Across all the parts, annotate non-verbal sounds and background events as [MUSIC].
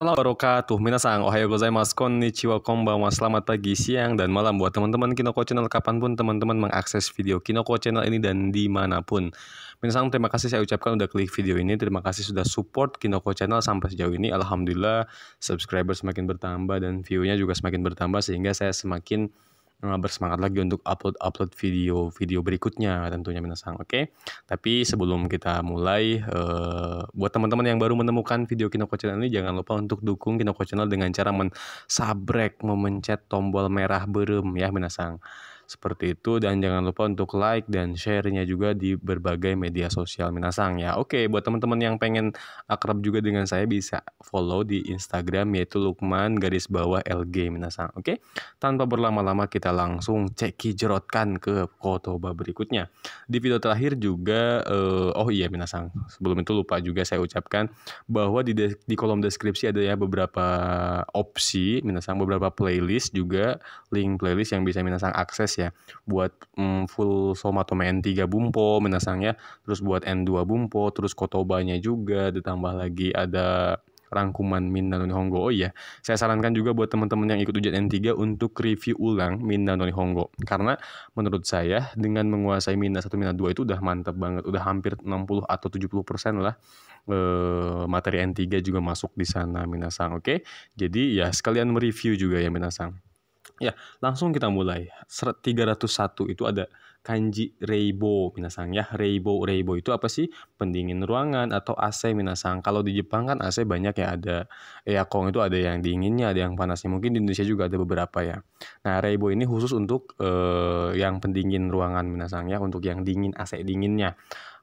Assalamualaikum wabarakatuh. Sang, ohayo gozaimasu, konnichiwa, konbanwa, selamat pagi, siang, dan malam buat teman-teman Kinoko Channel kapanpun teman-teman mengakses video Kinoko Channel ini dan dimanapun. Minasang, terima kasih saya ucapkan udah klik video ini, terima kasih sudah support Kinoko Channel sampai sejauh ini. Alhamdulillah, subscriber semakin bertambah dan view-nya juga semakin bertambah sehingga saya semakin Nah, bersemangat lagi untuk upload upload video video berikutnya tentunya minasang oke okay? tapi sebelum kita mulai uh, buat teman-teman yang baru menemukan video Kinoko Channel ini jangan lupa untuk dukung Kinoko Channel dengan cara men memencet tombol merah berem ya minasang seperti itu dan jangan lupa untuk like dan share-nya juga di berbagai media sosial Minasang ya. Oke, buat teman-teman yang pengen akrab juga dengan saya bisa follow di Instagram yaitu Lukman garis bawah LG Minasang. Oke. Tanpa berlama-lama kita langsung ceki jerotkan ke Kotoba berikutnya. Di video terakhir juga uh, oh iya Minasang, sebelum itu lupa juga saya ucapkan bahwa di di kolom deskripsi ada ya beberapa opsi Minasang beberapa playlist juga link playlist yang bisa Minasang akses ya ya buat mm, full somatome N3 bumpo ya terus buat N2 bumpo terus kotobanya juga ditambah lagi ada rangkuman Min dan Honggo. Oh iya, saya sarankan juga buat teman-teman yang ikut ujian N3 untuk review ulang Min dan Honggo. Karena menurut saya dengan menguasai Minna 1 Minna 2 itu udah mantap banget, udah hampir 60 atau 70% lah e, materi N3 juga masuk di sana Minasang, oke? Jadi ya sekalian mereview juga ya Minasang. Ya, langsung kita mulai. 301 itu ada kanji reibo minasang ya. Reibo, reibo itu apa sih? Pendingin ruangan atau AC minasang. Kalau di Jepang kan AC banyak ya ada eakong itu ada yang dinginnya, ada yang panasnya. Mungkin di Indonesia juga ada beberapa ya. Nah, reibo ini khusus untuk eh, yang pendingin ruangan minasang ya, untuk yang dingin AC dinginnya.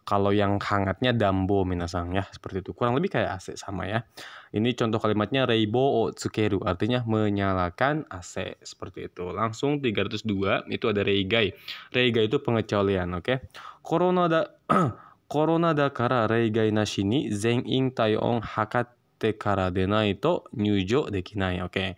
Kalau yang hangatnya dambo minasang ya, seperti itu. Kurang lebih kayak AC sama ya. Ini contoh kalimatnya reibo o tsukeru, artinya menyalakan AC seperti itu. Langsung 302 itu ada reigai. Reigai itu pengecualian, oke. Okay? Corona da Corona [CLEARS THROAT] da kara reigai nashi ni tai taion hakatte kara denai to nyujo dekinai, oke. Okay?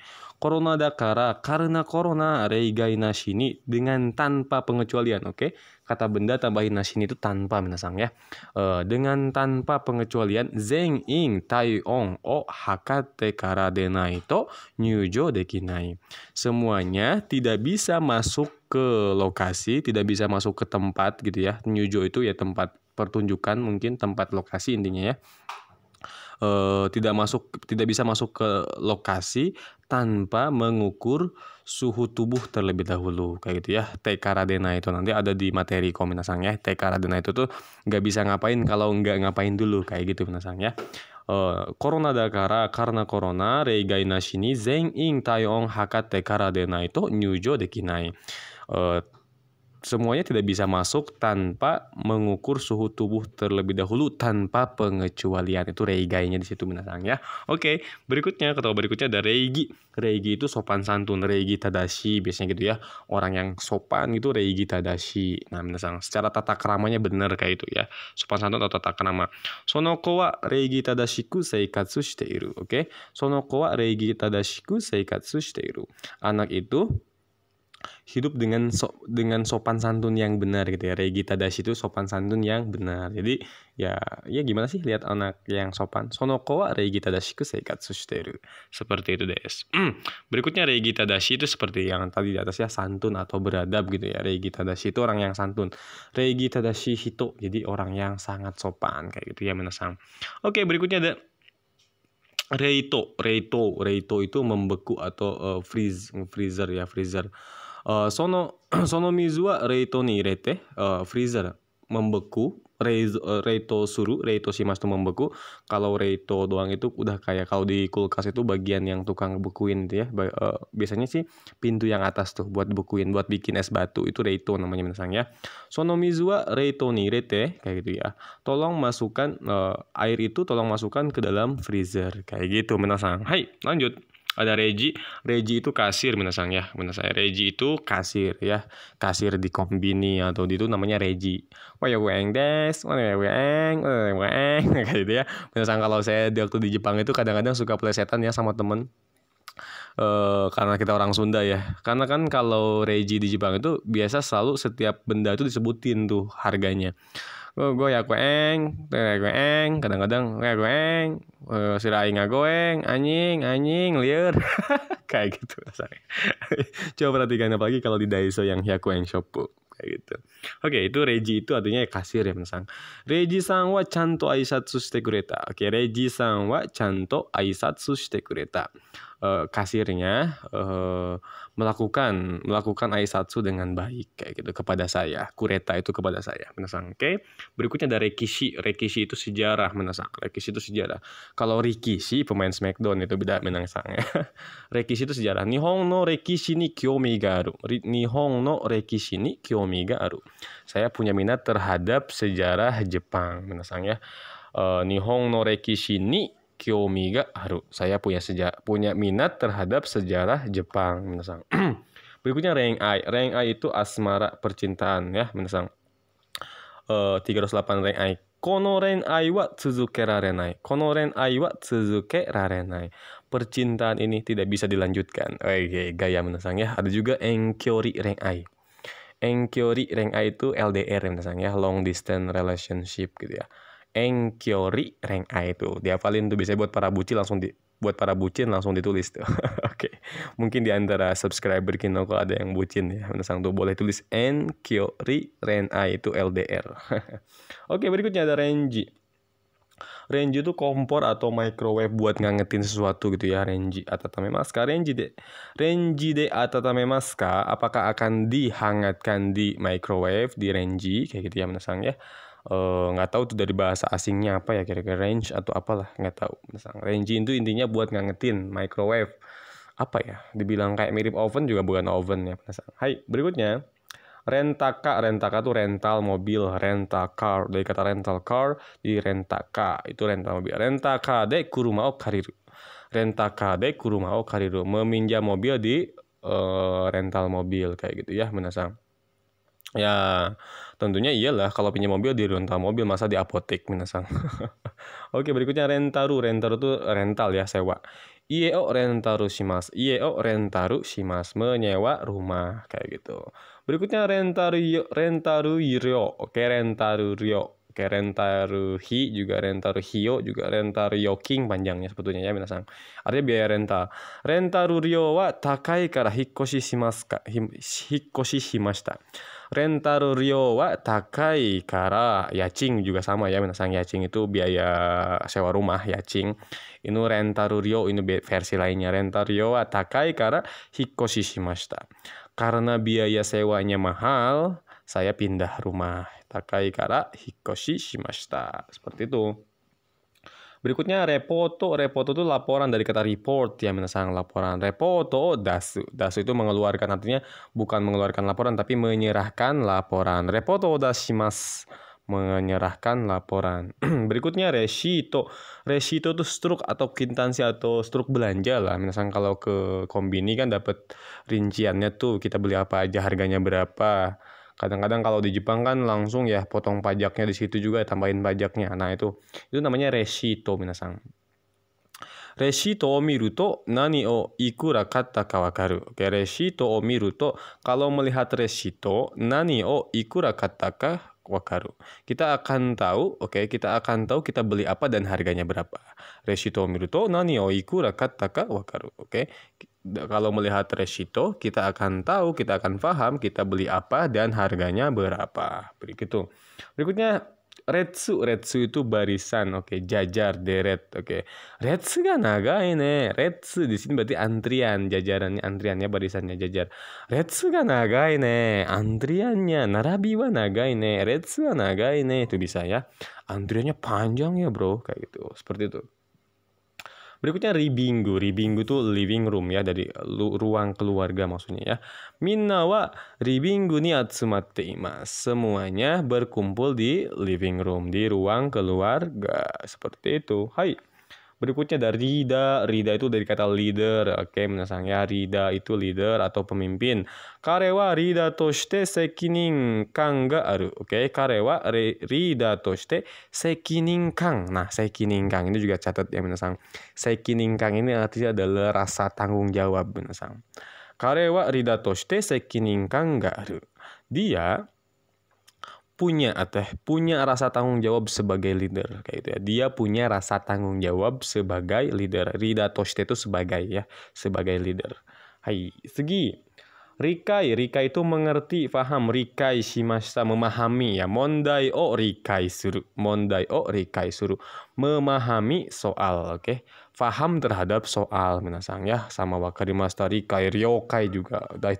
Corona da kara karena corona reigai nashi ni dengan tanpa pengecualian, oke. Okay? kata benda tambahin ini itu tanpa minasang ya. E, dengan tanpa pengecualian zeng ing tai ong o hakate karadenai to nyujo dekinai. Semuanya tidak bisa masuk ke lokasi, tidak bisa masuk ke tempat gitu ya. Nyujo itu ya tempat pertunjukan mungkin tempat lokasi intinya ya. Uh, tidak masuk tidak bisa masuk ke lokasi tanpa mengukur suhu tubuh terlebih dahulu kayak gitu ya TK Radena itu nanti ada di materi kominasang ya TK Radena itu tuh nggak bisa ngapain kalau nggak ngapain dulu kayak gitu Minasang ya uh, Corona dakara karena Corona reigai ni zen in tayong haka kara Radena itu nyujo dekinai uh, semuanya tidak bisa masuk tanpa mengukur suhu tubuh terlebih dahulu tanpa pengecualian itu reigainya di situ binatang ya oke berikutnya ketawa berikutnya ada reigi reigi itu sopan santun reigi tadashi biasanya gitu ya orang yang sopan itu reigi tadashi nah binatang secara tata keramanya benar kayak itu ya sopan santun atau tata kerama sonoko wa reigi ku seikatsu shiteiru oke sonoko wa reigi ku seikatsu shiteiru anak itu hidup dengan so, dengan sopan santun yang benar gitu ya Regita Dashi itu sopan santun yang benar jadi ya ya gimana sih lihat anak yang sopan Sonoko wa Regita ku seikatsu shiteru seperti itu des hmm, berikutnya Regita Dashi itu seperti yang tadi di atas ya santun atau beradab gitu ya Regita Dashi itu orang yang santun Regita Dashi hito jadi orang yang sangat sopan kayak gitu ya menasang. oke berikutnya ada Reito, Reito, Reito itu membeku atau uh, eh, freeze, freezer ya, freezer. そのその水は冷凍に入れてフリーザー membeku reto suru reto mas itu membeku kalau reto doang itu udah kayak kalau di kulkas itu bagian yang tukang bekuin itu ya biasanya sih pintu yang atas tuh buat bekuin buat bikin es batu itu reto namanya misalnya ya sonomizua reto ni rete kayak gitu ya tolong masukkan uh, air itu tolong masukkan ke dalam freezer kayak gitu menasang hai lanjut ada Reji Reji itu kasir minasang ya minasang ya Reji itu kasir ya kasir di kombini atau di itu namanya Reji wah ya Weng, des wah ya Weng, weeng [LAUGHS] kayak gitu ya minasang kalau saya di waktu di Jepang itu kadang-kadang suka plesetan ya sama temen Uh, karena kita orang Sunda ya. Karena kan kalau Reji di Jepang itu biasa selalu setiap benda itu disebutin tuh harganya gue oh, gue ya goeng goeng ya kadang-kadang gue oh, ya goeng uh, eh, sila aing goeng anjing anjing liar [LAUGHS] kayak gitu rasanya [LAUGHS] coba perhatikan apalagi kalau di Daiso yang ya goeng shop kayak gitu oke itu Reji itu artinya kasir ya mensang Reji wa canto aisatsu shite kureta oke Reji wa canto aisatsu shite kureta uh, eh, kasirnya uh, melakukan melakukan aisatsu dengan baik kayak gitu kepada saya kureta itu kepada saya menasang oke okay? berikutnya ada rekishi rekishi itu sejarah menasang rekishi itu sejarah kalau rekishi pemain smackdown itu beda menasang ya [LAUGHS] rekishi itu sejarah nihon no rekishi ni kyomi ga aru nihon no rekishi ni kyomi ga aru saya punya minat terhadap sejarah Jepang menasang ya uh, eh, nihon no rekishi ni kyomi ga haru. Saya punya punya minat terhadap sejarah Jepang, minasang. [CLEARS THROAT] Berikutnya rank I. Rank I itu asmara percintaan ya, minasang. Uh, 308 rank I. Kono ren ai wa tsuzuke rarenai. Kono ren ai wa tsuzuke rarenai. Percintaan ini tidak bisa dilanjutkan. Oke, gaya menasang ya. Ada juga enkyori rank I. Enkyori rank ai itu LDR menasang ya, long distance relationship gitu ya. Engkyori Reng-a itu. Dihafalin tuh bisa buat para bucin langsung di buat para bucin langsung ditulis tuh. [LAUGHS] Oke. Mungkin di antara subscriber Kinoko ada yang bucin ya. menesang tuh boleh tulis Enkyori Ren-a itu LDR. [LAUGHS] Oke, berikutnya ada Renji. Renji tuh kompor atau microwave buat ngangetin sesuatu gitu ya Renji atatame maska Renji de Renji de atatame maska apakah akan dihangatkan di microwave di Renji kayak gitu ya menasang ya Eh, nggak uh, tahu tuh dari bahasa asingnya apa ya kira-kira range atau apalah nggak tahu range itu intinya buat ngangetin microwave apa ya dibilang kayak mirip oven juga bukan oven ya penasaran hai berikutnya rentaka rentaka tuh rental mobil rental car dari kata rental car di rentaka itu rental mobil rentaka de kuruma o kariru rentaka de kuruma o kariru meminjam mobil di uh, rental mobil kayak gitu ya penasaran Ya, tentunya iyalah kalau pinjam mobil di rental mobil masa di apotek minasang. [LAUGHS] Oke, berikutnya rentaru. Rentaru tuh rental ya, sewa. Ieo rentaru shimas. Ieo rentaru shimas menyewa rumah kayak gitu. Berikutnya rentaru rentaru yo Oke, rentaru rio. Oke, rentaru hi juga rentaru hio juga rentaru yoking panjangnya sebetulnya ya minasang. Artinya biaya rental. Rentaru ryo wa takai kara hikoshi shimasu ka. hikoshi shimashita. Rentaru ryo wa takai kara yacing juga sama ya minasang yacing itu biaya sewa rumah yacing. Ini rentaru ryo ini versi lainnya rentaru ryo wa takai kara hikoshi shimashita. Karena biaya sewanya mahal, saya pindah rumah. Takai kara hikoshi shimashita. Seperti itu. Berikutnya repoto. Repoto itu laporan dari kata report ya minasang laporan. Repoto dasu. Dasu itu mengeluarkan artinya bukan mengeluarkan laporan tapi menyerahkan laporan. Repoto dasimas menyerahkan laporan. [CLEARS THROAT] Berikutnya resito. Resito itu struk atau kintansi atau struk belanja lah. misalnya kalau ke kombini kan dapat rinciannya tuh kita beli apa aja, harganya berapa kadang-kadang kalau di Jepang kan langsung ya potong pajaknya di situ juga tambahin pajaknya nah itu itu namanya resito minasang Resito o miru nani o ikura katta ka wakaru. Oke, resito o miru kalau melihat resito nani o ikura katta ka wakaru. Kita akan tahu, oke, kita akan tahu kita beli apa dan harganya berapa. Resito miru miruto nani o ikura katta ka wakaru. Oke kalau melihat resito kita akan tahu, kita akan paham kita beli apa dan harganya berapa. begitu Berikutnya Retsu, retsu itu barisan, oke, okay. jajar, deret, oke. Okay. Retsu kan naga ini, retsu di sini berarti antrian, jajarannya, antriannya, barisannya, jajar. Retsu kan naga ini, antriannya, narabi wa naga ini, retsu naga ini, itu bisa ya. Antriannya panjang ya bro, kayak gitu, seperti itu. Berikutnya ribingu. Ribingu tuh living room ya dari ruang keluarga maksudnya ya. Minawa wa ribingu ni atsumatte imasu. Semuanya berkumpul di living room, di ruang keluarga. Seperti itu. Hai. Berikutnya ada Rida. Rida itu dari kata leader. Oke, ya Rida itu leader atau pemimpin. Karewa Rida toshite sekinin kang ga aru. Oke, karewa re, Rida toshite sekinin kang. Nah, sekinin kang ini juga catat ya menasang. Sekinin kang ini artinya adalah rasa tanggung jawab menasang. Karewa Rida toshite sekinin kang ga aru. Dia punya atau punya rasa tanggung jawab sebagai leader kayak gitu ya. Dia punya rasa tanggung jawab sebagai leader. Rida Toshite itu sebagai ya, sebagai leader. Hai, segi Rikai, Rikai itu mengerti, paham, Rikai shimashita, memahami ya. Mondai o Rikai suru, Mondai o Rikai suru, memahami soal, oke. Okay? faham terhadap soal minasang ya sama wakarimastari kai ryokai oke okay?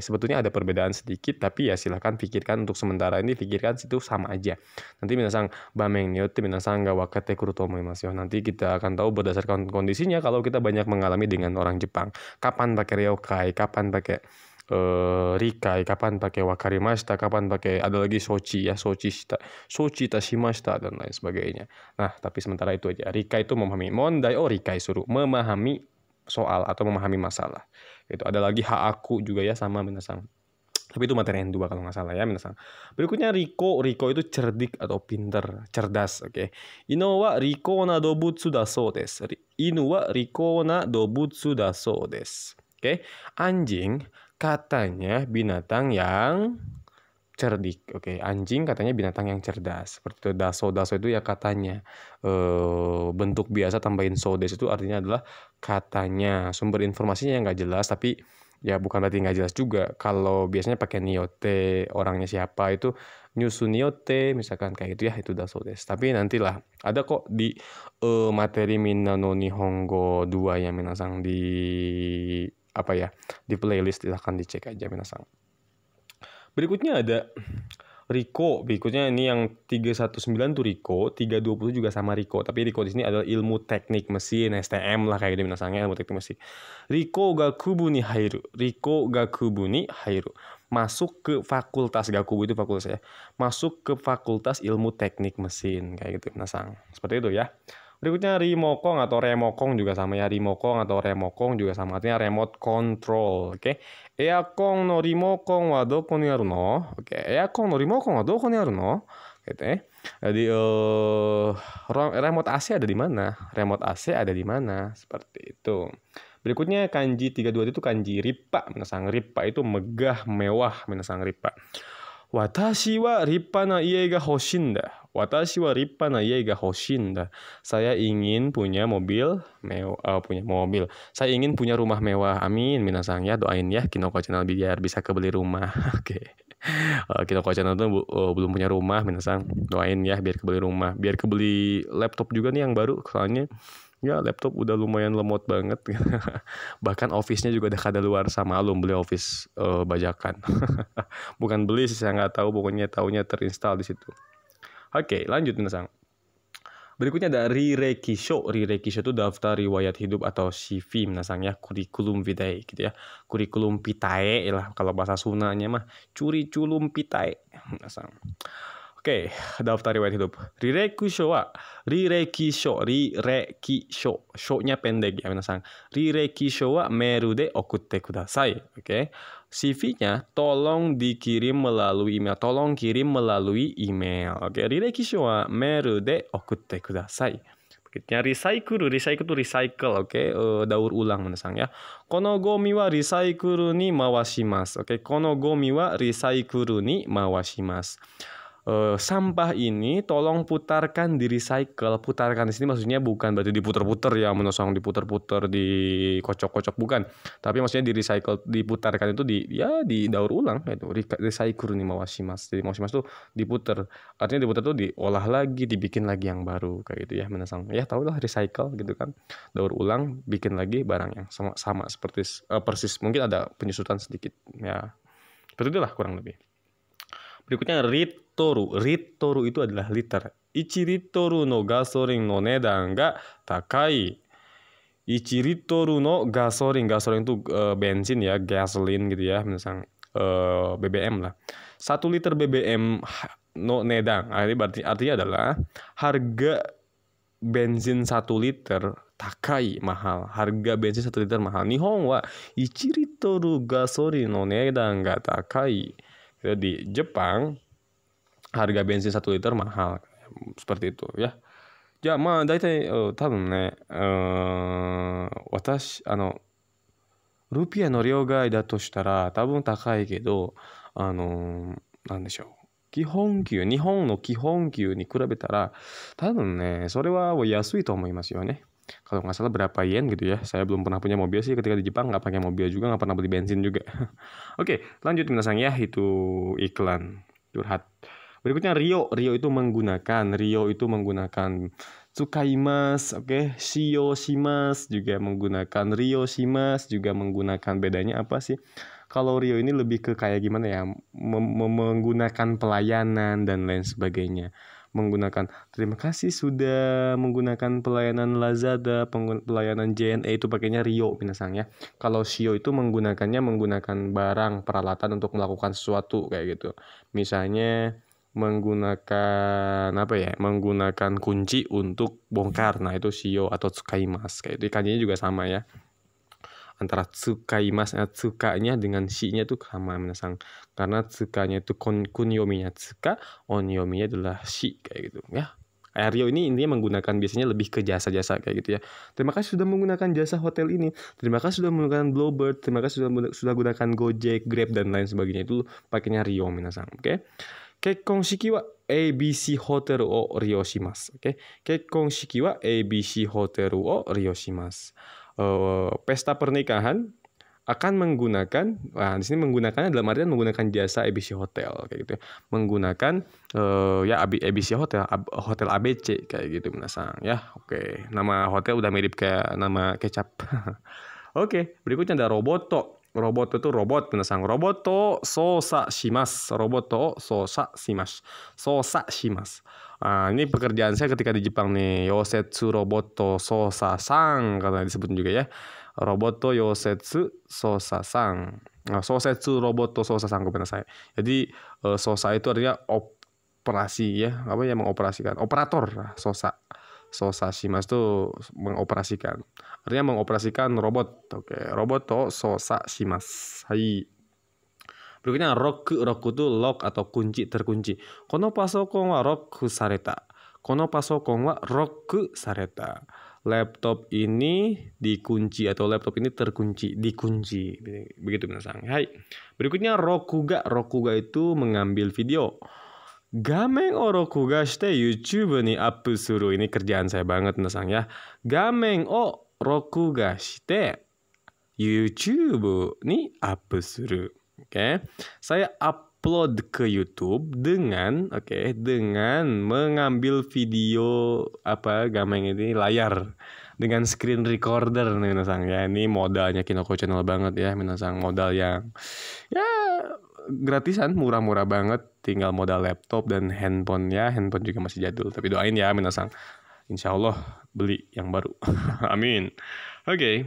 sebetulnya ada perbedaan sedikit tapi ya silahkan pikirkan untuk sementara ini pikirkan situ sama aja nanti minasang bameng niote minasang ga wakate kuru to omoimasu yo nanti kita akan tahu berdasarkan kondisinya kalau kita banyak mengalami dengan orang Jepang kapan pakai ryokai kapan pakai uh, Rikai, kapan pakai Wakarimashita, kapan pakai ada lagi Sochi ya, Sochi shita, Sochi Tashimashita dan lain sebagainya. Nah, tapi sementara itu aja. Rikai itu memahami Mondai oh Rikai suruh memahami soal atau memahami masalah. Itu ada lagi hak aku juga ya sama Minasang. Tapi itu materi yang dua kalau nggak salah ya Minasang. Berikutnya Riko. Riko itu cerdik atau pinter, cerdas. Oke. Okay. Ino wa Riko na dobutsu so desu. Inu wa Riko na dobutsu so desu. Oke. Okay. Anjing katanya binatang yang cerdik. Oke, okay. anjing katanya binatang yang cerdas. Seperti itu daso daso itu ya katanya. E, bentuk biasa tambahin so des itu artinya adalah katanya. Sumber informasinya yang nggak jelas tapi ya bukan berarti nggak jelas juga. Kalau biasanya pakai niote orangnya siapa itu niote misalkan kayak itu ya itu daso des. Tapi nantilah ada kok di e, materi Minano Nihongo dua yang Minasang di apa ya di playlist silahkan dicek aja minasang berikutnya ada Riko berikutnya ini yang 319 tuh Riko 320 juga sama Riko tapi Riko di sini adalah ilmu teknik mesin STM lah kayak gitu minasangnya ilmu teknik mesin Riko Gakubu ni Hairu Riko Gakubu ni Hairu masuk ke fakultas Gakubu itu fakultas ya masuk ke fakultas ilmu teknik mesin kayak gitu minasang seperti itu ya Berikutnya remokong atau remokong juga sama ya remokong atau remokong juga sama artinya remote control. Oke. Okay? Eakon no remokong wa doko ni aru no? Oke. Okay. Eakon no remokong wa doko ni aru no? Gitu ya. Jadi uh, remote AC ada di mana? Remote AC ada di mana? Seperti itu. Berikutnya kanji 32 itu kanji ripa, minasang ripa itu megah, mewah, minasang ripa. Watashi wa ripa na ga hoshinda. Watashi wa ripana na iei ga hoshinda. Saya ingin punya mobil mewah, uh, punya mobil. Saya ingin punya rumah mewah. Amin, minasang ya doain ya Kinoko Channel biar bisa kebeli rumah. [LAUGHS] Oke. Okay. Uh, eh, Kinoko Channel tuh uh, belum punya rumah, minasang doain ya biar kebeli rumah, biar kebeli laptop juga nih yang baru soalnya ya laptop udah lumayan lemot banget [LAUGHS] bahkan office-nya juga udah kada luar sama alum beli office uh, bajakan [LAUGHS] bukan beli sih saya nggak tahu pokoknya tahunya terinstall di situ oke okay, lanjut nih Berikutnya ada Rireki Show Rireki Show itu daftar riwayat hidup atau CV menasangnya kurikulum vitae gitu ya. Kurikulum vitae lah kalau bahasa Sunanya mah curi culum vitae menasang. Oke, okay, daftar riwayat hidup. rireki Rirekusho wa show rireki show-nya pendek ya minasang. Rirekisho wa meru de okutte kudasai. Oke. Okay? CV-nya tolong dikirim melalui email. Tolong kirim melalui email. Oke, okay? rirekisho wa meru de okutte kudasai. Berikutnya recycle, recycle itu recycle, oke, okay? uh, eh, daur ulang minasang ya. Kono gomi wa recycle ni mawashimasu. Oke, okay? kono gomi wa recycle ni mawashimasu e, sampah ini tolong putarkan di recycle. Putarkan di sini maksudnya bukan berarti diputer-puter ya menosong diputer-puter dikocok-kocok bukan. Tapi maksudnya di recycle diputarkan itu di ya di daur ulang itu recycle nih mawashimas. Jadi mawashimas tuh diputer. Artinya diputer tuh diolah lagi, dibikin lagi yang baru kayak gitu ya menosong. Ya tau lah recycle gitu kan. Daur ulang bikin lagi barang yang sama, sama seperti uh, persis. Mungkin ada penyusutan sedikit ya. Seperti itulah kurang lebih. Berikutnya ritoru. Ritoru itu adalah liter. Ichi ritoru no gasorin no nedan ga takai. Ichi ritoru no gasorin. Gasorin itu uh, bensin ya, gasoline gitu ya, misalnya uh, eh, BBM lah. Satu liter BBM no nedang. Artinya, nah, berarti, artinya adalah harga bensin satu liter takai mahal harga bensin satu liter mahal nihon wa ichiritoru gasori no nedan ga takai di Jepang harga bensin 1 liter mahal seperti itu ya じゃあまあ大体多分ねうん私あのルピアの両替だとしたら多分高いけどあのなんでしょう基本給日本の基本給に比べたら多分ねそれは安いと思いますよね kalau nggak salah berapa yen gitu ya saya belum pernah punya mobil sih ketika di Jepang nggak pakai mobil juga nggak pernah beli bensin juga [LAUGHS] oke lanjut minasang ya itu iklan curhat berikutnya Rio Rio itu menggunakan Rio itu menggunakan Tsukaimas oke okay? Shio Shimas juga menggunakan Rio Shimas juga menggunakan bedanya apa sih kalau Rio ini lebih ke kayak gimana ya mem menggunakan pelayanan dan lain sebagainya menggunakan. Terima kasih sudah menggunakan pelayanan Lazada, pelayanan JNE itu pakainya Rio minasang ya. Kalau Shio itu menggunakannya menggunakan barang, peralatan untuk melakukan sesuatu kayak gitu. Misalnya menggunakan apa ya menggunakan kunci untuk bongkar nah itu shio atau tsukaimasu kayak itu ikannya juga sama ya antara mas, ya eh, tsukanya dengan si nya itu sama menasang karena tsukanya itu kun kunyominya tsuka onyominya adalah si kayak gitu ya Aryo ini intinya menggunakan biasanya lebih ke jasa-jasa kayak gitu ya. Terima kasih sudah menggunakan jasa hotel ini. Terima kasih sudah menggunakan Bluebird. Terima kasih sudah sudah gunakan Gojek, Grab dan lain sebagainya itu pakainya Rio minasang, oke? Okay? Kekong shiki wa ABC hotel o Rio shimasu, oke? Okay? Kekong shiki wa ABC hotel o Rio shimasu. Eh, pesta pernikahan akan menggunakan nah di sini menggunakannya dalam artian menggunakan jasa ABC Hotel kayak gitu ya. menggunakan uh, ya ABC Hotel Hotel ABC kayak gitu menasang ya oke okay. nama hotel udah mirip kayak nama kecap [LAUGHS] oke okay. berikutnya ada Roboto Robot robot robot robot itu to to sosa sosa sosa shimas shimas shimas nah, ini pekerjaan saya ketika di Jepang nih. Yosetsu to sosa sang karena disebut juga ya. robot to Yosetsu sosa sang Nah, Sosetsu to sosa sang kepada saya. Jadi eh, Sosa itu artinya operasi ya, apa ya mengoperasikan, operator Sosa. Sosashimas tuh mengoperasikan. Artinya mengoperasikan robot. Oke, okay. robot to sosashimas. Hai. Berikutnya roku roku tuh lock atau kunci terkunci. Kono pasokon wa roku sareta. Kono pasokon wa roku sareta. Laptop ini dikunci atau laptop ini terkunci, dikunci. Begitu sang Hai. Berikutnya rokuga, rokuga itu mengambil video. Gameng Gashite YouTube ni up suruh ini kerjaan saya banget nesang ya. Gameng o Gashite YouTube ni up suruh. Oke. Saya upload ke YouTube dengan oke dengan mengambil video apa gameng ini layar dengan screen recorder nih nasang ya. Ini modalnya Kinoko Channel banget ya minasang modal yang ya gratisan murah-murah banget tinggal modal laptop dan handphone ya handphone juga masih jadul tapi doain ya minasang insya Allah beli yang baru [LAUGHS] amin oke okay.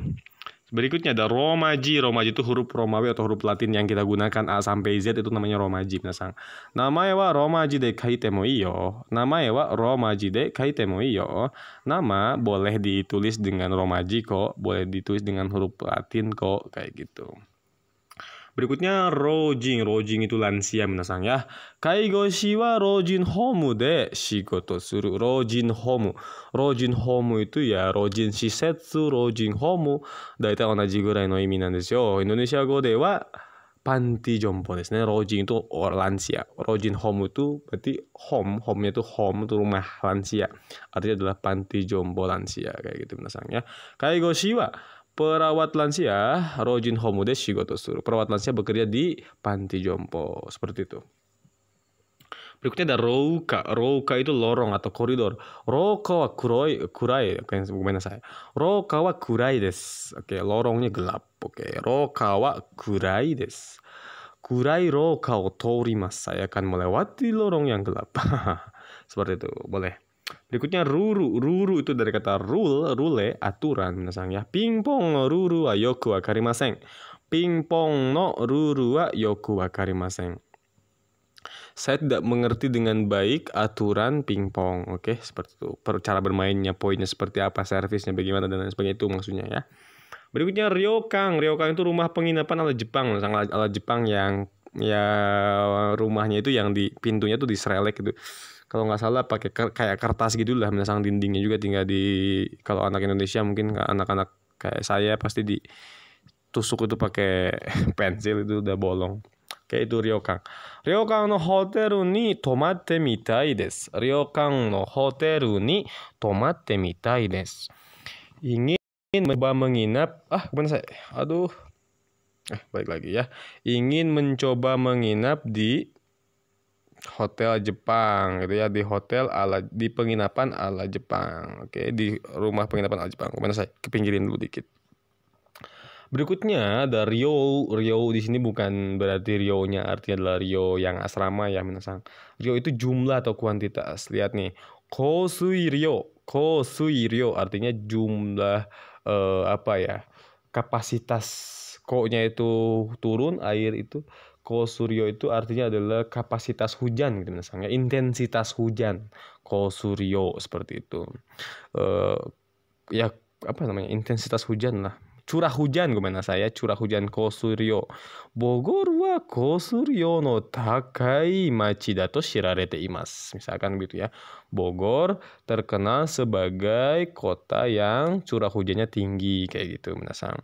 berikutnya ada Romaji Romaji itu huruf Romawi atau huruf Latin yang kita gunakan A sampai Z itu namanya Romaji minasang nama wa Romaji de kaitemo iyo nama wa Romaji de kaitemo iyo nama boleh ditulis dengan Romaji kok boleh ditulis dengan huruf Latin kok kayak gitu Berikutnya rojin. Rojin itu lansia minasang ya. Kaigo shiwa rojin homu de shigoto suru. Rojin homu. Rojin homu itu ya rojin shisetsu, rojin homu. Daita onaji gurai no imi nan desu Indonesia go de wa panti jompo desu ne. Rojin itu lansia. Rojin homu itu berarti home. Home-nya itu home itu rumah lansia. Artinya adalah panti jompo lansia kayak gitu minasang ya. Kaigo shiwa Perawat lansia, rojin homude shigoto suru. Perawat lansia bekerja di panti jompo. Seperti itu. Berikutnya ada rouka. Rouka itu lorong atau koridor. Rouka wa kuroi, kurai. oke saya? Rouka wa kurai des. Oke, lorongnya gelap. Oke, rouka wa kurai des. Kurai rouka o torimasu. Saya akan melewati lorong yang gelap. [LAUGHS] Seperti itu, boleh. Berikutnya ruru. Ruru itu dari kata rule, rule, aturan. misalnya ya. Pingpong no ruru wa yoku wa karimasen. Pingpong no ruru wa yoku wa karimasen. Saya tidak mengerti dengan baik aturan pingpong. Oke, seperti itu. Per cara bermainnya, poinnya seperti apa, servisnya bagaimana dan lain sebagainya itu maksudnya ya. Berikutnya Ryokang. Ryokang itu rumah penginapan ala Jepang, ala, ala Jepang yang ya rumahnya itu yang di pintunya tuh diserelek gitu kalau nggak salah pakai kayak kertas gitu lah menasang dindingnya juga tinggal di kalau anak Indonesia mungkin anak-anak kayak saya pasti di tusuk itu pakai [LAUGHS] pensil itu udah bolong kayak itu ryokan ryokan no hotel ni tomatte mitai des ryokan no hotel ni tomatte mitai des ingin mencoba menginap ah gimana saya aduh eh balik lagi ya ingin mencoba menginap di hotel Jepang gitu ya di hotel ala di penginapan ala Jepang oke di rumah penginapan ala Jepang kemana saya kepinggirin dulu dikit berikutnya ada Rio Rio di sini bukan berarti Rio nya artinya adalah Rio yang asrama ya minasang Rio itu jumlah atau kuantitas lihat nih Kosui Rio Kosui Rio artinya jumlah eh, apa ya kapasitas ko-nya itu turun air itu Kosuryo itu artinya adalah kapasitas hujan gitu misalnya intensitas hujan kosuryo seperti itu uh, ya apa namanya intensitas hujan lah curah hujan gimana saya curah hujan kosuryo Bogor wa kosuryo no takai machi dato shirarete imas misalkan gitu ya Bogor terkenal sebagai kota yang curah hujannya tinggi kayak gitu misalnya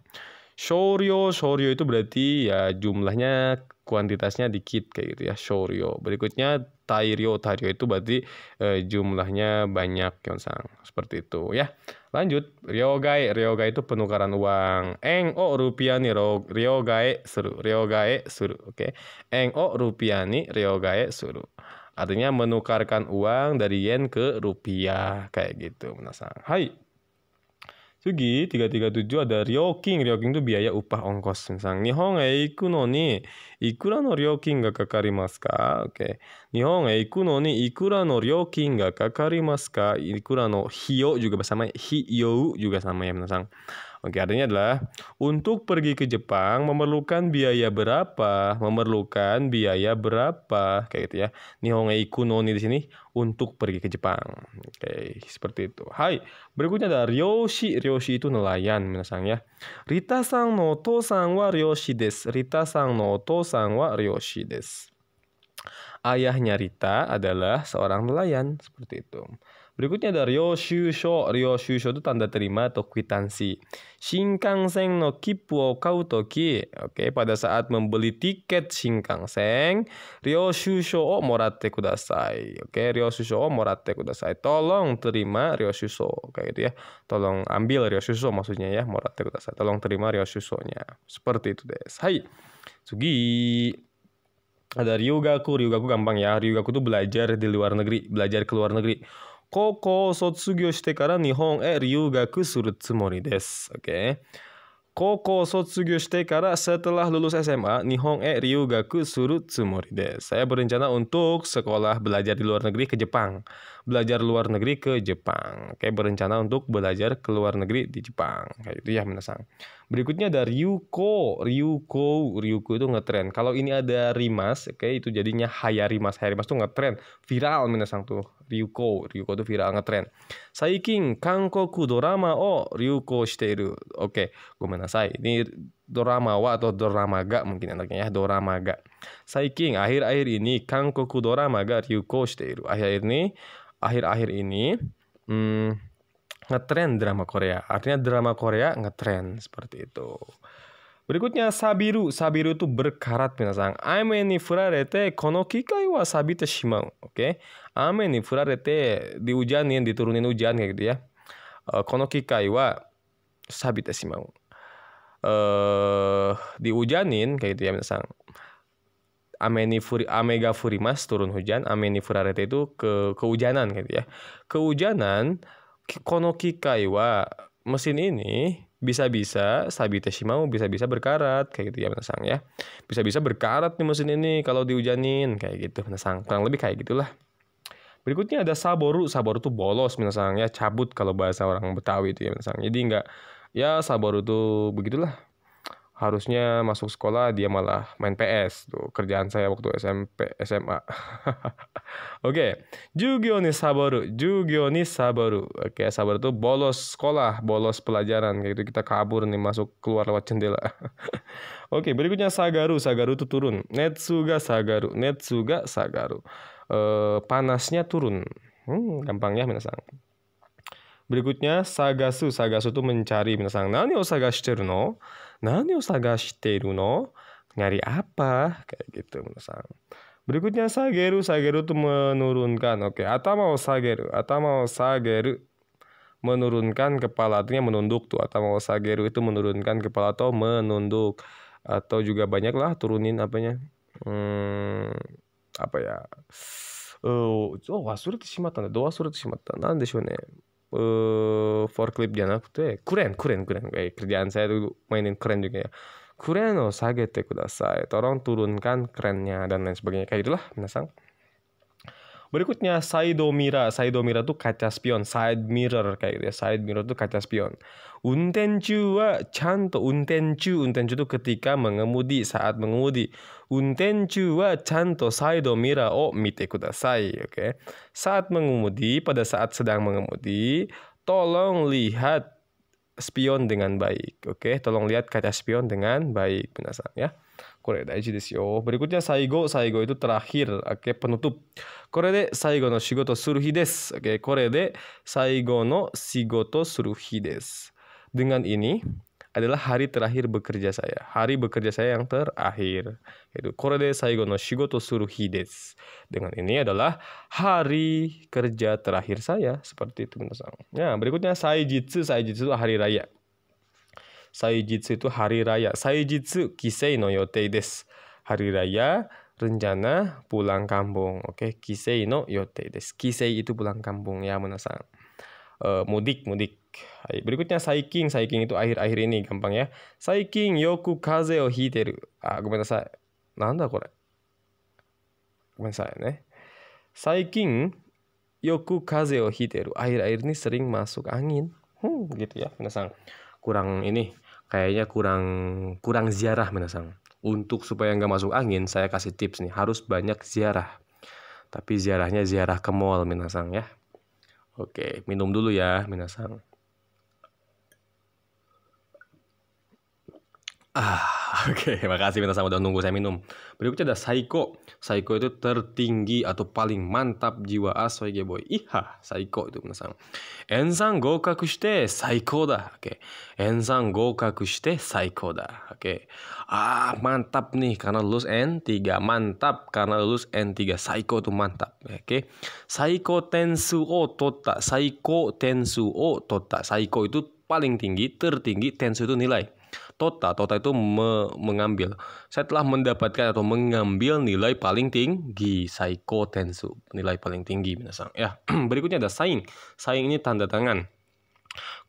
Shoryo, shoryo itu berarti ya jumlahnya kuantitasnya dikit kayak gitu ya, shoryo. Berikutnya tairyo, tairyo itu berarti e, jumlahnya banyak Kyonsang. Seperti itu ya. Lanjut, ryogai, ryogai itu penukaran uang. Eng o rupiah ni ryogai suru, ryogai suru, oke. Okay. Eng o rupiah ni ryogai suru. Artinya menukarkan uang dari yen ke rupiah kayak gitu, menasang. Hai. 次 337ada 料金。料金とビアやウッパーンコスさん。日本へ行くのに、いくらの料金がかかりますか、okay、日本へ行くのに、いくらの料金がかかりますかいくらの費用 juga sama。費用 juga sama ya, 皆さん。Oke, artinya adalah untuk pergi ke Jepang memerlukan biaya berapa? Memerlukan biaya berapa? Kayak gitu ya. Nihongai hongai nih di sini untuk pergi ke Jepang. Oke, seperti itu. Hai, berikutnya ada Ryoshi. Ryoshi itu nelayan, misalnya ya. Rita sang no to sang wa Ryoshi des. Rita sang no to sang wa Ryoshi des. Ayahnya Rita adalah seorang nelayan, seperti itu. Berikutnya ada Shusho. Ryo Shusho itu tanda terima atau kwitansi. Shinkansen no kippu wo kau toki. Oke, pada saat membeli tiket Shinkansen, Shusho o morate kudasai. Oke, Shusho o morate kudasai. Tolong terima Shusho. Kayak gitu ya. Tolong ambil Shusho maksudnya ya, morate kudasai. Tolong terima shusho nya Seperti itu, deh. Hai. Sugi ada Ryugaku, Ryugaku gampang ya. Ryugaku tuh belajar di luar negeri, belajar ke luar negeri. 高校を卒業してから日本へ留学するつもりです。Okay? 高校卒業してから setelah lulus SMA, Nihon e Saya berencana untuk sekolah belajar di luar negeri ke Jepang. Belajar luar negeri ke Jepang. Oke, berencana untuk belajar ke luar negeri di Jepang. Kayak itu ya menasang. Berikutnya ada Ryuko. Ryuko. Ryuko itu ngetren. Kalau ini ada Rimas, oke, itu jadinya Hayarimas. Hayarimas tuh ngetren. Viral menasang tuh itu viral Ryuko, Ryuko 流行、流行とフィラーがトレン。最近、韓国ドラマを流行している。Oke, okay. Ini drama wa atau drama ga mungkin enaknya ya, drama ga. Saiking, akhir-akhir ini Kangkoku drama ga ryuko shiteiru. Akhir-akhir ini, akhir-akhir ini, hmm, ngetren drama Korea. Artinya drama Korea ngetren seperti itu. Berikutnya sabiru. Sabiru itu berkarat minasang. Ame ni furarete kono kikai wa sabite shimau. Oke. Okay? Ame ni furarete diujanin diturunin hujan kayak gitu ya. Uh, kono kikai wa sabite shimau. Uh, diujanin kayak gitu ya minasang. Ameni furi, Amega Furimas turun hujan, Ameni Furarete itu ke kehujanan gitu ya. Kehujanan Kono Kikai wa mesin ini bisa-bisa sabi mau bisa-bisa berkarat kayak gitu ya sang ya bisa-bisa berkarat nih mesin ini kalau dihujanin kayak gitu sang kurang lebih kayak gitulah berikutnya ada saboru saboru tuh bolos sang ya cabut kalau bahasa orang betawi itu ya sang jadi enggak ya saboru tuh begitulah harusnya masuk sekolah dia malah main PS tuh kerjaan saya waktu SMP SMA [LAUGHS] oke jugio ni sabaru jugio ni sabaru oke sabar tuh bolos sekolah bolos pelajaran gitu kita kabur nih masuk keluar lewat jendela [LAUGHS] oke berikutnya sagaru sagaru tuh turun netsuga sagaru netsuga sagaru e, panasnya turun hmm, gampang ya minasang Berikutnya, sagasu. Sagasu itu mencari. Minasang, nani o sagashiteru no? Nani o sagashiteru no? Nyari apa? Kayak gitu, minasang. Berikutnya, sageru. Sageru itu menurunkan. Oke, okay. atama o sageru. Atama o sageru. Menurunkan kepala. Artinya menunduk tuh. Atama o sageru itu menurunkan kepala atau menunduk. Atau juga banyak lah turunin apanya. Hmm, apa ya. Eh, oh, doa wasure ne Eh, uh, eh, kayak eh, kerjaan saya tuh mainin keren juga ya kureno sagete kudasai tolong turunkan kerennya dan lain sebagainya kayak itulah minasang Berikutnya side mirror, side mirror tuh kaca spion, side mirror kayak gitu ya. Side mirror tuh kaca spion. Untenchu wa chanto untenchu. Untenchu tuh ketika mengemudi, saat mengemudi. Untenchu wa chanto mirror o oh, mite kudasai. Oke. Okay? Saat mengemudi, pada saat sedang mengemudi, tolong lihat spion dengan baik. Oke, okay? tolong lihat kaca spion dengan baik, penasaran ya. Kore ichi desu Berikutnya saigo, saigo itu terakhir, oke okay? penutup. これで最後の仕事する日です。Okay, これで最後の仕事する日です。Dengan ini adalah hari terakhir bekerja saya. Hari bekerja saya yang terakhir. Yaitu korede saigo no shigoto suru hides. Dengan ini adalah hari kerja terakhir saya. Seperti itu teman-teman. Ya, berikutnya saijitsu. Saijitsu itu hari raya. Saijitsu itu hari raya. Saijitsu kisei no yotei desu. Hari raya rencana pulang kampung. Oke, okay? kisei no yote desu. Kisei itu pulang kampung ya, menasan. Uh, e, mudik, mudik. Berikutnya saiking, saiking itu akhir-akhir ini gampang ya. Saiking yoku kaze o hiteru. Ah, gimana saya? Nanda kore. Gue saya nih? Saiking yoku kaze o hiteru. Akhir-akhir ini sering masuk angin. Hmm, gitu ya, menasang. Kurang ini, kayaknya kurang kurang ziarah menasang. Untuk supaya nggak masuk angin, saya kasih tips nih, harus banyak ziarah. Tapi ziarahnya ziarah ke mall, Minasang ya. Oke, minum dulu ya, Minasang. Ah. Oke, [LAUGHS] makasih minta sama udah nunggu saya minum. Berikutnya ada Saiko. Saiko itu tertinggi atau paling mantap jiwa asoy boy. Iha, Saiko itu minasang. Ensan gokaku shite Saiko da. Oke. Ensan gokaku shite Saiko da. Oke. Ah, mantap nih karena lulus N3. Mantap karena lulus N3. Saiko itu mantap. Oke. Saiko tensu o tota. Saiko tensu o tota. Saiko itu paling tinggi, tertinggi, tensu itu nilai. Tota. Tota itu me mengambil. Saya telah mendapatkan atau mengambil nilai paling tinggi. Saiko Tensu. Nilai paling tinggi, minasang. Ya, [CLEARS THROAT] berikutnya ada saing. Saing ini tanda tangan.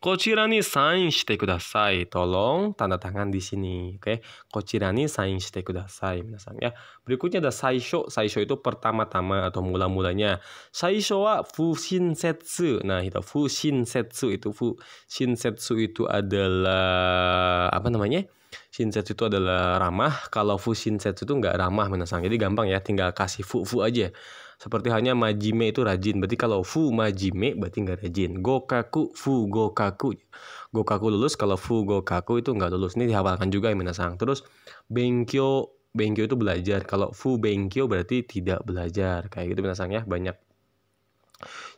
Kocirani sign shite kudasai. Tolong tanda tangan di sini. Oke. Kocirani Kochirani sign shite kudasai. Minasan ya. Berikutnya ada saisho. Saisho itu pertama-tama atau mula-mulanya. Saisho wa fushin setsu. Nah, itu fushin setsu itu fushin setsu itu adalah apa namanya? Shinsetsu itu adalah ramah. Kalau fu shinsetsu itu nggak ramah menasang. Jadi gampang ya, tinggal kasih fu fu aja. Seperti hanya majime itu rajin. Berarti kalau fu majime berarti nggak rajin. Gokaku fu gokaku. Gokaku lulus kalau fu gokaku itu nggak lulus. Ini dihafalkan juga ya minasang. Terus benkyo benkyo itu belajar. Kalau fu benkyo berarti tidak belajar. Kayak gitu minasang ya banyak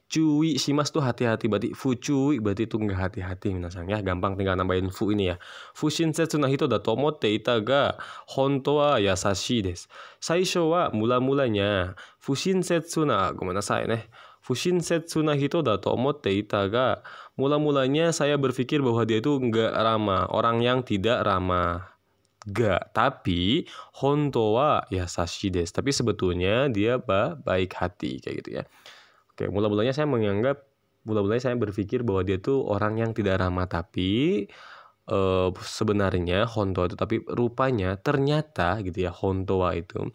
cuwi shimas tuh hati-hati berarti fu cuwi berarti itu nggak hati-hati minasang ya gampang tinggal nambahin fu ini ya fu shinsetsu na hito da tomotte ita ga honto wa yasashi des saisho wa mula-mulanya fu shinsetsu na saya ne fu shinsetsu na hito da tomotte ita ga mula-mulanya saya berpikir bahwa dia itu nggak ramah orang yang tidak ramah gak tapi honto wa yasashi des tapi sebetulnya dia ba baik hati kayak gitu ya Oke, mula-mulanya saya menganggap mula-mulanya saya berpikir bahwa dia tuh orang yang tidak ramah tapi uh, sebenarnya Honto itu tapi rupanya ternyata gitu ya Hontoa itu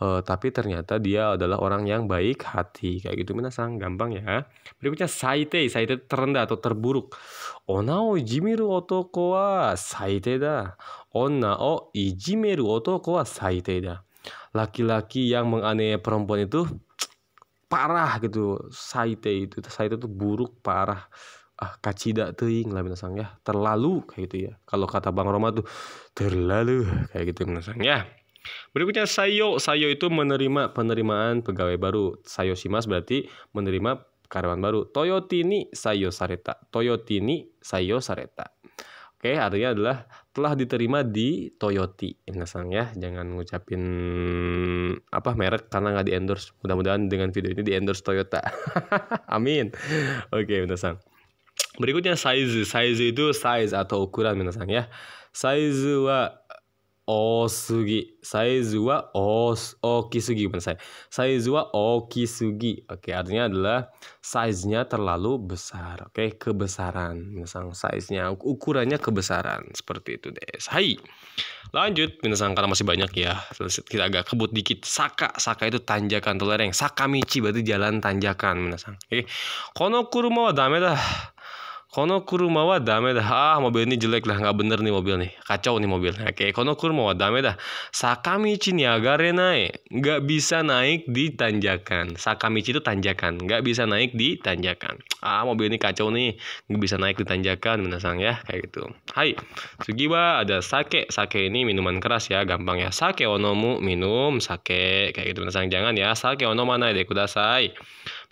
uh, tapi ternyata dia adalah orang yang baik hati kayak gitu minasang gampang ya berikutnya saite saite terendah atau terburuk onao ijimiru otoko wa saite da Ona o ijimeru otoko wa saite da laki-laki yang menganiaya perempuan itu parah gitu saite itu saite itu buruk parah ah kacida teing lah minasang ya terlalu kayak gitu ya kalau kata bang Roma tuh terlalu kayak gitu minasang ya Berikutnya Sayo. Sayo itu menerima penerimaan pegawai baru. Sayo Shimas berarti menerima karyawan baru. Toyotini Sayo Sareta. Toyotini Sayo Sareta. Oke, artinya adalah telah diterima di Toyoti Minasang ya jangan ngucapin apa merek karena nggak di endorse mudah-mudahan dengan video ini di endorse Toyota [LAUGHS] amin oke okay, Minasang berikutnya size size itu size atau ukuran Minasang ya size wa 多すぎ。サイズは大きすぎ. Saya. Size wa sugi. Oke, okay, artinya adalah size-nya terlalu besar. Oke, okay, kebesaran. Minasang size-nya, ukurannya kebesaran. Seperti itu, Des. Hai. Lanjut, minasang karena masih banyak ya. Kita agak kebut dikit. Saka, saka itu tanjakan tolereng. lereng. Sakamichi berarti jalan tanjakan, minasang. Oke. Okay. Kono kuruma wa dame dah. Kono kuruma wa dame dah. Ah, mobil ini jelek lah, nggak bener nih mobil nih. Kacau nih mobil. Oke, kono kuruma wa dame dah. Sakamichi Niagara naik. Nggak bisa naik di tanjakan. Sakamichi itu tanjakan. Nggak bisa naik di tanjakan. Ah, mobil ini kacau nih. Nggak bisa naik di tanjakan, minasang ya. Kayak gitu. Hai, Sugiwa ada sake. Sake ini minuman keras ya, gampang ya. Sake onomu, minum sake. Kayak gitu, minasang. Jangan ya, sake onomu naik ya, deh, kudasai.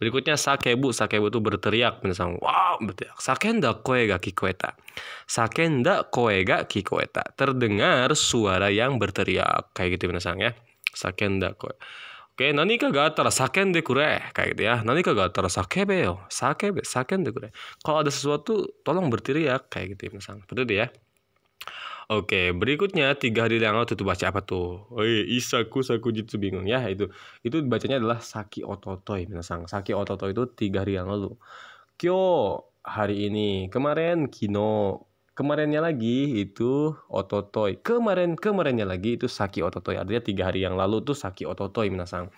Berikutnya sakebu, sakebu itu berteriak misalnya, wow berteriak. Sakenda koe ga kikoeta. Sakenda koe ga kikoeta. Terdengar suara yang berteriak kayak gitu misalnya ya. Sakenda koe. Oke, nani kagak atara sakende kure kayak gitu ya. Nani kagak atara sakebe yo. Sakebe, sakende kure. Kalau ada sesuatu tolong berteriak kayak gitu misalnya. Betul ya. Oke, berikutnya tiga hari yang lalu tuh baca apa tuh? Oi, oh isaku iya, saku jitsu bingung ya itu. Itu bacanya adalah saki ototoi minasang. Saki ototoi itu tiga hari yang lalu. Kyo hari ini, kemarin kino, kemarinnya lagi itu ototoi. Kemarin kemarinnya lagi itu saki ototoi. Artinya tiga hari yang lalu tuh saki ototoi minasang.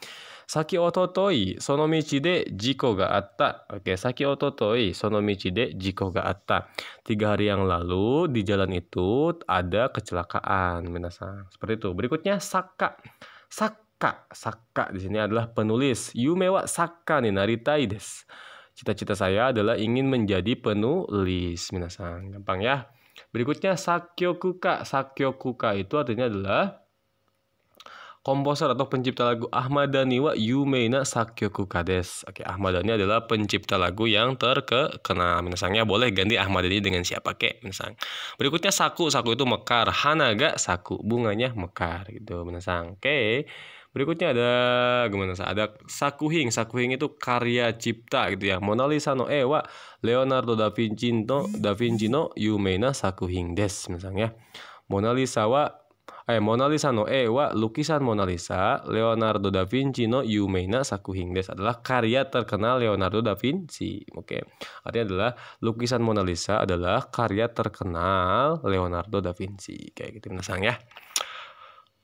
先おととい、その道で事故があった。Oke, 先おととい、その道で事故があった。Tiga chide jiko ga Tiga hari yang lalu di jalan itu ada kecelakaan, Minasang. Seperti itu. Berikutnya saka. Saka, saka di sini adalah penulis. Yume wa saka nih naritai Cita-cita saya adalah ingin menjadi penulis, Minasang. Gampang ya. Berikutnya sakyokuka. Sakyokuka itu artinya adalah komposer atau pencipta lagu Ahmad Dhani wa Yumeina Sakyoku Kades. Oke, Ahmad Dhani adalah pencipta lagu yang terkenal. Misalnya boleh ganti Ahmad Dhani dengan siapa kek misalnya. Berikutnya Saku, Saku itu mekar, Hanaga Saku bunganya mekar gitu misalnya. Oke. Berikutnya ada gimana sih? Ada Sakuhing. Sakuhing itu karya cipta gitu ya. Mona Lisa no Ewa Leonardo da Vinci no Da Vinci no Yumeina Sakuhing des misalnya. Mona Lisa wa Eh, Mona Lisa no E lukisan Mona Lisa, Leonardo da Vinci no Yumeina sakuhingdes hingdes adalah karya terkenal Leonardo da Vinci. Oke. Okay. Artinya adalah lukisan Mona Lisa adalah karya terkenal Leonardo da Vinci. Kayak gitu, misalnya ya.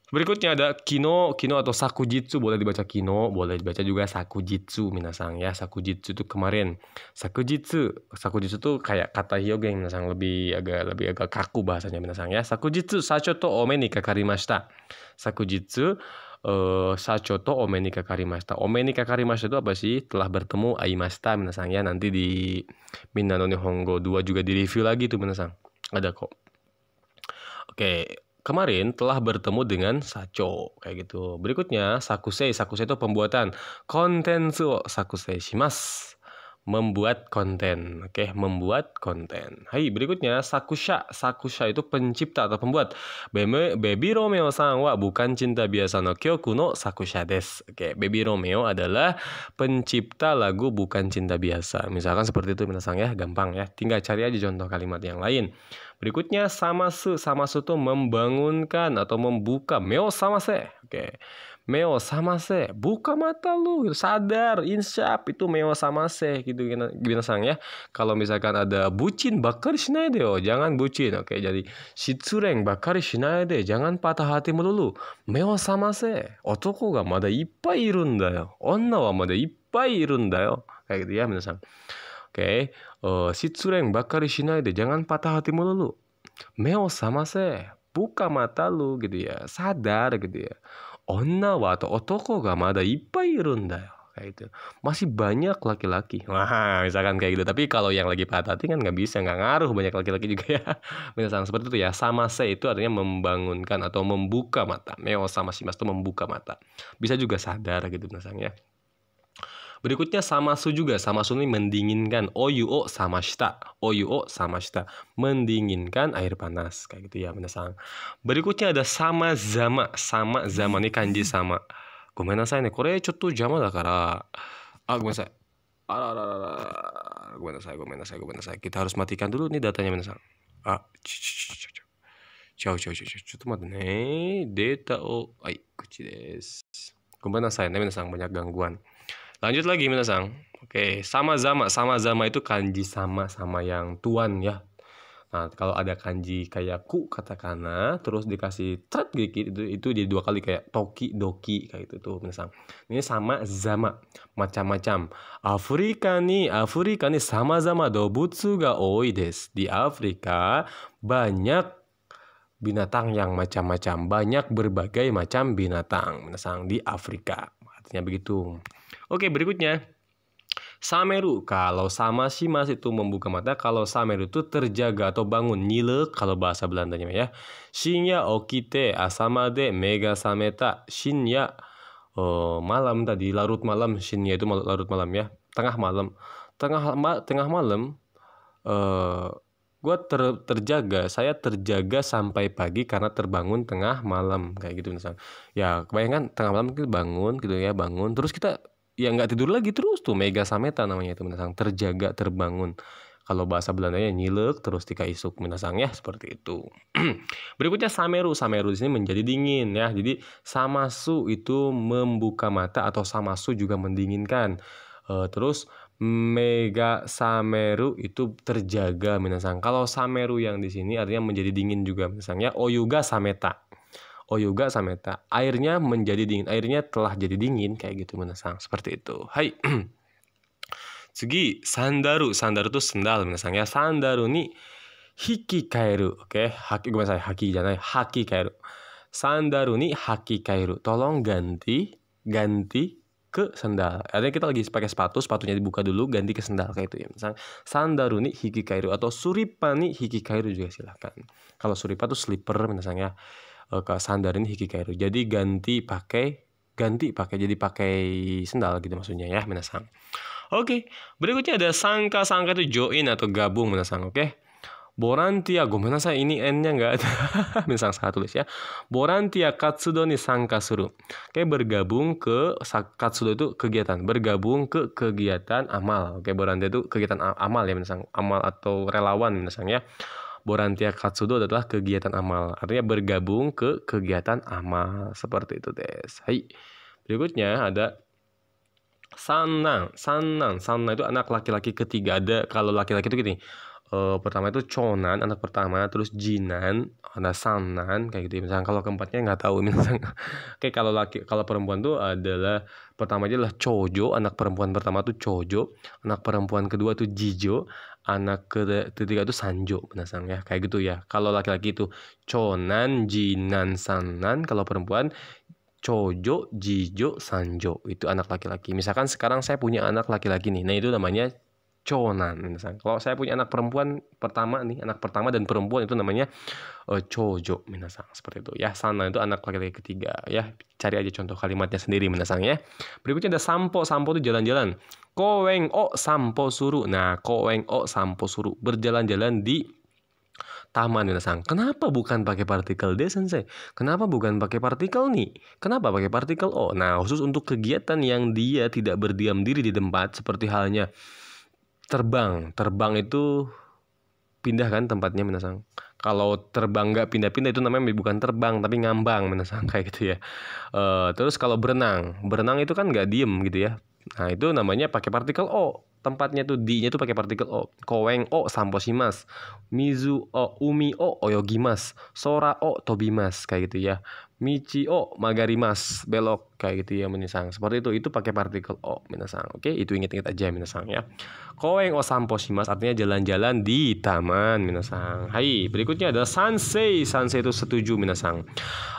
Berikutnya ada Kino, Kino atau Sakujitsu, boleh dibaca Kino, boleh dibaca juga Sakujitsu minasang ya. Sakujitsu itu kemarin. Sakujitsu, Sakujitsu tu kayak kata hyogen minasang lebih agak lebih agak kaku bahasanya minasang ya. Sakujitsu sacho to ome ni kakarimashita. Sakujitsu uh, eh, sacho to ome ni kakarimashita. Ome ni kakarimashita itu apa sih? Telah bertemu aimashita minasang ya. Nanti di Minano Nihongo dua juga di review lagi tuh minasang. Ada kok. Oke, kemarin telah bertemu dengan Sacho kayak gitu. Berikutnya Sakusei, Sakusei itu pembuatan konten suo Sakusei shimas membuat konten. Oke, okay? membuat konten. Hai, berikutnya Sakusha. Sakusha itu pencipta atau pembuat. Baby, Baby Romeo sang wa bukan cinta biasa no kyoku no Sakusha des. Oke, okay, Baby Romeo adalah pencipta lagu bukan cinta biasa. Misalkan seperti itu minasang ya, gampang ya. Tinggal cari aja contoh kalimat yang lain. Berikutnya sama sama se itu membangunkan atau membuka. Meo sama se. Oke. Meo sama se, Buka mata lu. Sadar. Insyap. Itu meo sama se Gitu binasang ya. Kalau misalkan ada bucin bakar shinai deo. Oh. Jangan bucin. Oke. Jadi shitsureng bakar shinai deh Jangan patah hati melulu. Meo sama se, Otoko ga mada ippai irun da yo. Onna wa mada ippai irun da yo. Kayak gitu ya minasan okay? uh, oh, sitsureng bakari shinai deh, jangan patah hati mulu lu. Meo sama se, buka mata lu gitu ya, sadar gitu ya. Onna wa atau otoko ga mada ippai irun da kayak gitu. Masih banyak laki-laki. wah, misalkan kayak gitu. Tapi kalau yang lagi patah hati kan nggak bisa, nggak ngaruh banyak laki-laki juga ya. [LAUGHS] Misalkan seperti itu ya. Sama se itu artinya membangunkan atau membuka mata. Meo sama si mas itu membuka mata. Bisa juga sadar gitu misalnya. Berikutnya sama su juga. Samasu ini mendinginkan. Oh, oh, sama Oyuo samashita. Oh, sama shita Mendinginkan air panas. Kayak gitu ya, menasang. Berikutnya ada sama zama. Sama zama. Ini kanji sama. saya nih? Korea cutu jama lah kara. Ah, mana saya gue mana saya Kita harus matikan dulu nih datanya, menasang. Ah, ciao, ciao, ciao, ciao. banyak gangguan。Lanjut lagi minasang. Oke, sama-sama. Sama-sama itu kanji sama sama yang tuan ya. Nah, kalau ada kanji kayak ku katakana terus dikasih tret dikit itu itu jadi dua kali kayak toki doki kayak itu tuh minasang. Ini sama zama macam-macam. Afrika nih, Afrika nih sama-sama dobutsu ga oi des. Di Afrika banyak binatang yang macam-macam, banyak berbagai macam binatang minasang di Afrika. Artinya begitu. Oke, berikutnya. Sameru, kalau sama mas itu membuka mata, kalau sameru itu terjaga atau bangun, nyilek kalau bahasa Belandanya ya. Shinya okite asamade mega sameta, shinya oh, malam tadi, larut malam, shinya itu larut malam ya, tengah malam. Tengah, ma tengah malam, uh, eh, gue ter, terjaga saya terjaga sampai pagi karena terbangun tengah malam kayak gitu misalnya ya bayangkan tengah malam kita bangun gitu ya bangun terus kita ya nggak tidur lagi terus tuh mega sameta namanya itu minasang terjaga terbangun kalau bahasa Belandanya nyilek terus tika isuk minasang ya seperti itu [CLEARS THROAT] berikutnya sameru sameru di sini menjadi dingin ya jadi samasu itu membuka mata atau samasu juga mendinginkan uh, terus mega sameru itu terjaga minasang kalau sameru yang di sini artinya menjadi dingin juga minasang ya oyuga sameta Oyuga oh, Sameta. Airnya menjadi dingin. Airnya telah jadi dingin kayak gitu menasang. Seperti itu. Hai. Segi [CLEARS THROAT] sandaru. Sandaru itu sendal menasang ya. Sandaru ni hiki kairu, Oke, haki gue saya haki jangan eh, haki kairu. Sandaru ni haki kairu. Tolong ganti ganti ke sendal. Artinya kita lagi pakai sepatu, sepatunya dibuka dulu, ganti ke sendal kayak itu ya. Misal sandaruni kairu atau suripani kairu juga silahkan. Kalau suripa itu slipper misalnya. Eh, ke sandarin hikikairu. Jadi ganti pakai ganti pakai jadi pakai sendal gitu maksudnya ya menasang. Oke, berikutnya ada sangka-sangka itu join atau gabung menasang. oke? Okay? Borantia, gue menasang ini N-nya nggak ada. [LAUGHS] menasang saya tulis ya. Borantia katsudo ni sangkasuru. Kayak bergabung ke katsudo itu kegiatan, bergabung ke kegiatan amal. Oke, borantia itu kegiatan amal ya, menasang. amal atau relawan menasang ya. Borantia Katsudo adalah kegiatan amal, artinya bergabung ke kegiatan amal seperti itu, Des. Hai. Berikutnya ada Sanang, Sanang, Sanang itu anak laki-laki ketiga ada kalau laki-laki itu gini. Uh, pertama itu Chonan, anak pertama, terus Jinan, ada Sanan kayak gitu. Misalnya kalau keempatnya nggak tahu [LAUGHS] misalnya. Oke, kalau laki kalau perempuan tuh adalah pertama aja adalah Chojo, anak perempuan pertama tuh Chojo, anak perempuan kedua tuh Jijo, anak ketiga itu sanjo penasaran ya kayak gitu ya kalau laki-laki itu conan jinan sanan kalau perempuan cojo jijo sanjo itu anak laki-laki misalkan sekarang saya punya anak laki-laki nih nah itu namanya cowok nah kalau saya punya anak perempuan pertama nih anak pertama dan perempuan itu namanya uh, chojo minasan seperti itu ya sana itu anak laki-laki ketiga ya cari aja contoh kalimatnya sendiri minasang ya berikutnya ada sampo sampo itu jalan-jalan Koweng o sampo suru nah koweng o sampo suru berjalan-jalan di taman minasang, Kenapa bukan pakai partikel D sensei? Kenapa bukan pakai partikel ni? Kenapa pakai partikel O? Nah, khusus untuk kegiatan yang dia tidak berdiam diri di tempat seperti halnya terbang terbang itu pindah kan tempatnya Minasang kalau terbang nggak pindah-pindah itu namanya bukan terbang tapi ngambang Minasang [LAUGHS] kayak gitu ya e, terus kalau berenang berenang itu kan nggak diem gitu ya nah itu namanya pakai partikel o tempatnya tuh di-nya tuh pakai partikel o. Koeng o samposimas mizu o umi o oyogimas, sora o tobimas kayak gitu ya magari mas belok kayak gitu ya minasang seperti itu itu pakai partikel o minasang oke itu inget-inget aja minasang ya koeng o sampo shimas artinya jalan-jalan di taman minasang hai berikutnya ada sansei sansei itu setuju minasang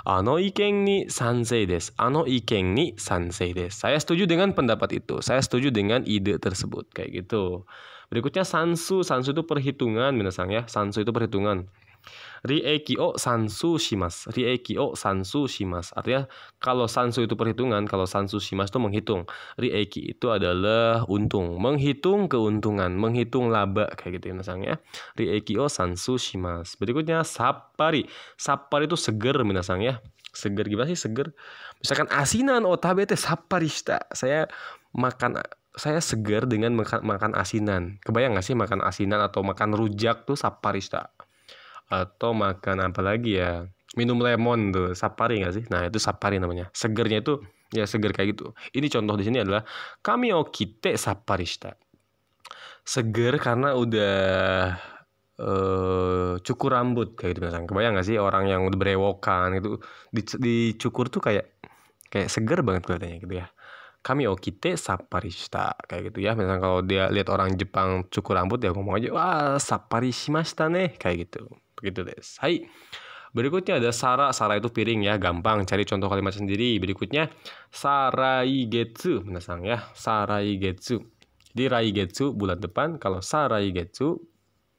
ano ikeng ni sansei des ano ikeng ni sansei des saya setuju dengan pendapat itu saya setuju dengan ide tersebut kayak gitu berikutnya sansu sansu itu perhitungan minasang ya sansu itu perhitungan Rieki o sansu shimas. Rieki o sansu shimas. Artinya kalau sansu itu perhitungan, kalau sansu shimas itu menghitung. Rieki itu adalah untung, menghitung keuntungan, menghitung laba kayak gitu ya, misalnya. ya. Rieki o sansu shimas. Berikutnya sapari. Sapari itu seger minasang ya. Seger gimana sih seger? Misalkan asinan o oh, tabete. saparista. Saya makan saya seger dengan makan, makan asinan. Kebayang gak sih makan asinan atau makan rujak tuh saparista? atau makan apa lagi ya minum lemon tuh sapari nggak sih nah itu sapari namanya segernya itu ya seger kayak gitu ini contoh di sini adalah kami okite shita seger karena udah uh, cukur rambut kayak gitu misalnya kebayang gak sih orang yang udah berewokan itu di, dicukur tuh kayak kayak seger banget kelihatannya gitu ya kami okite saparista kayak gitu ya misalnya kalau dia lihat orang Jepang cukur rambut dia ngomong aja wah saparishimashita nih kayak gitu Begitu, guys Hai. Berikutnya ada sara. Sara itu piring ya, gampang cari contoh kalimat sendiri. Berikutnya sarai saraigetsu, menasang ya. sarai di rai raigetsu bulan depan, kalau sarai saraigetsu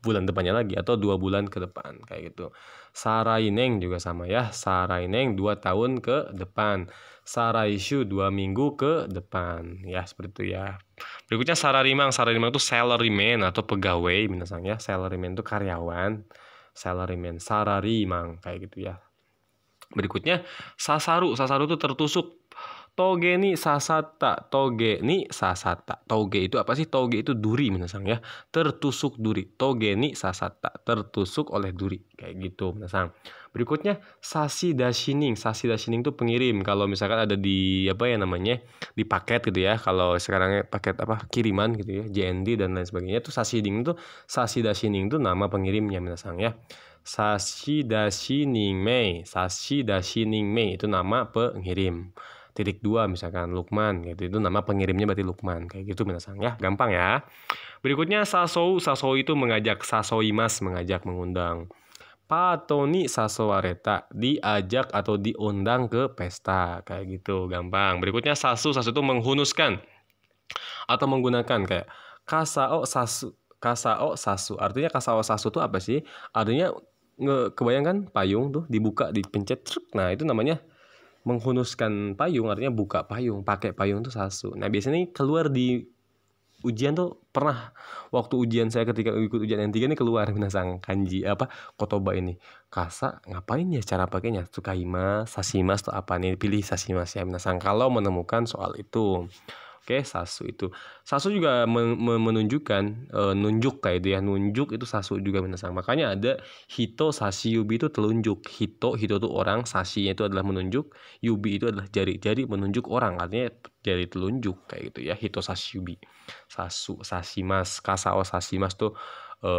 bulan depannya lagi atau dua bulan ke depan kayak gitu. Sarai neng juga sama ya. Sarai neng dua tahun ke depan. Sarai shu dua minggu ke depan ya seperti itu ya. Berikutnya sararimang. Sararimang itu salaryman atau pegawai minasang ya. Salaryman itu karyawan salaryman, sararimang kayak gitu ya. Berikutnya sasaru, sasaru itu tertusuk. Toge ni sasata, toge ni sasata. Toge itu apa sih? Toge itu duri misalnya ya. Tertusuk duri. Toge ni sasata, tertusuk oleh duri. Kayak gitu misalnya. Berikutnya sasi dashining. Sasi dashining itu pengirim. Kalau misalkan ada di apa ya namanya? di paket gitu ya. Kalau sekarangnya paket apa? kiriman gitu ya, JND dan lain sebagainya. Itu sasi ding itu sasi dashining itu nama pengirimnya menasang ya. Sashi Dashining Mei, Sashi Dashining Mei itu nama pengirim titik dua misalkan Lukman gitu itu nama pengirimnya berarti Lukman kayak gitu misalkan ya gampang ya berikutnya Sasou Sasou itu mengajak Imas mengajak mengundang Patoni Sasowareta diajak atau diundang ke pesta kayak gitu gampang berikutnya Sasu Sasu itu menghunuskan atau menggunakan kayak Kasao Sasu Kasao Sasu artinya Kasao Sasu itu apa sih artinya nge, kebayangkan payung tuh dibuka dipencet truk nah itu namanya menghunuskan payung artinya buka payung pakai payung tuh sasu nah biasanya keluar di ujian tuh pernah waktu ujian saya ketika ikut ujian yang tiga ini keluar [LAUGHS] minasang kanji apa kotoba ini kasa ngapain ya cara pakainya tsukaima sasimas atau apa nih pilih sasimas ya minasang kalau menemukan soal itu Oke Sasu itu. Sasu juga menunjukkan e, nunjuk kayak itu ya, nunjuk itu Sasu juga menasang. Makanya ada Hito sasi Yubi itu telunjuk. Hito, Hito itu orang, sasinya itu adalah menunjuk, Yubi itu adalah jari. Jari menunjuk orang, artinya jari telunjuk kayak gitu ya. Hito sasi Yubi. Sasu, sasi mas Kasao sasi mas tuh e,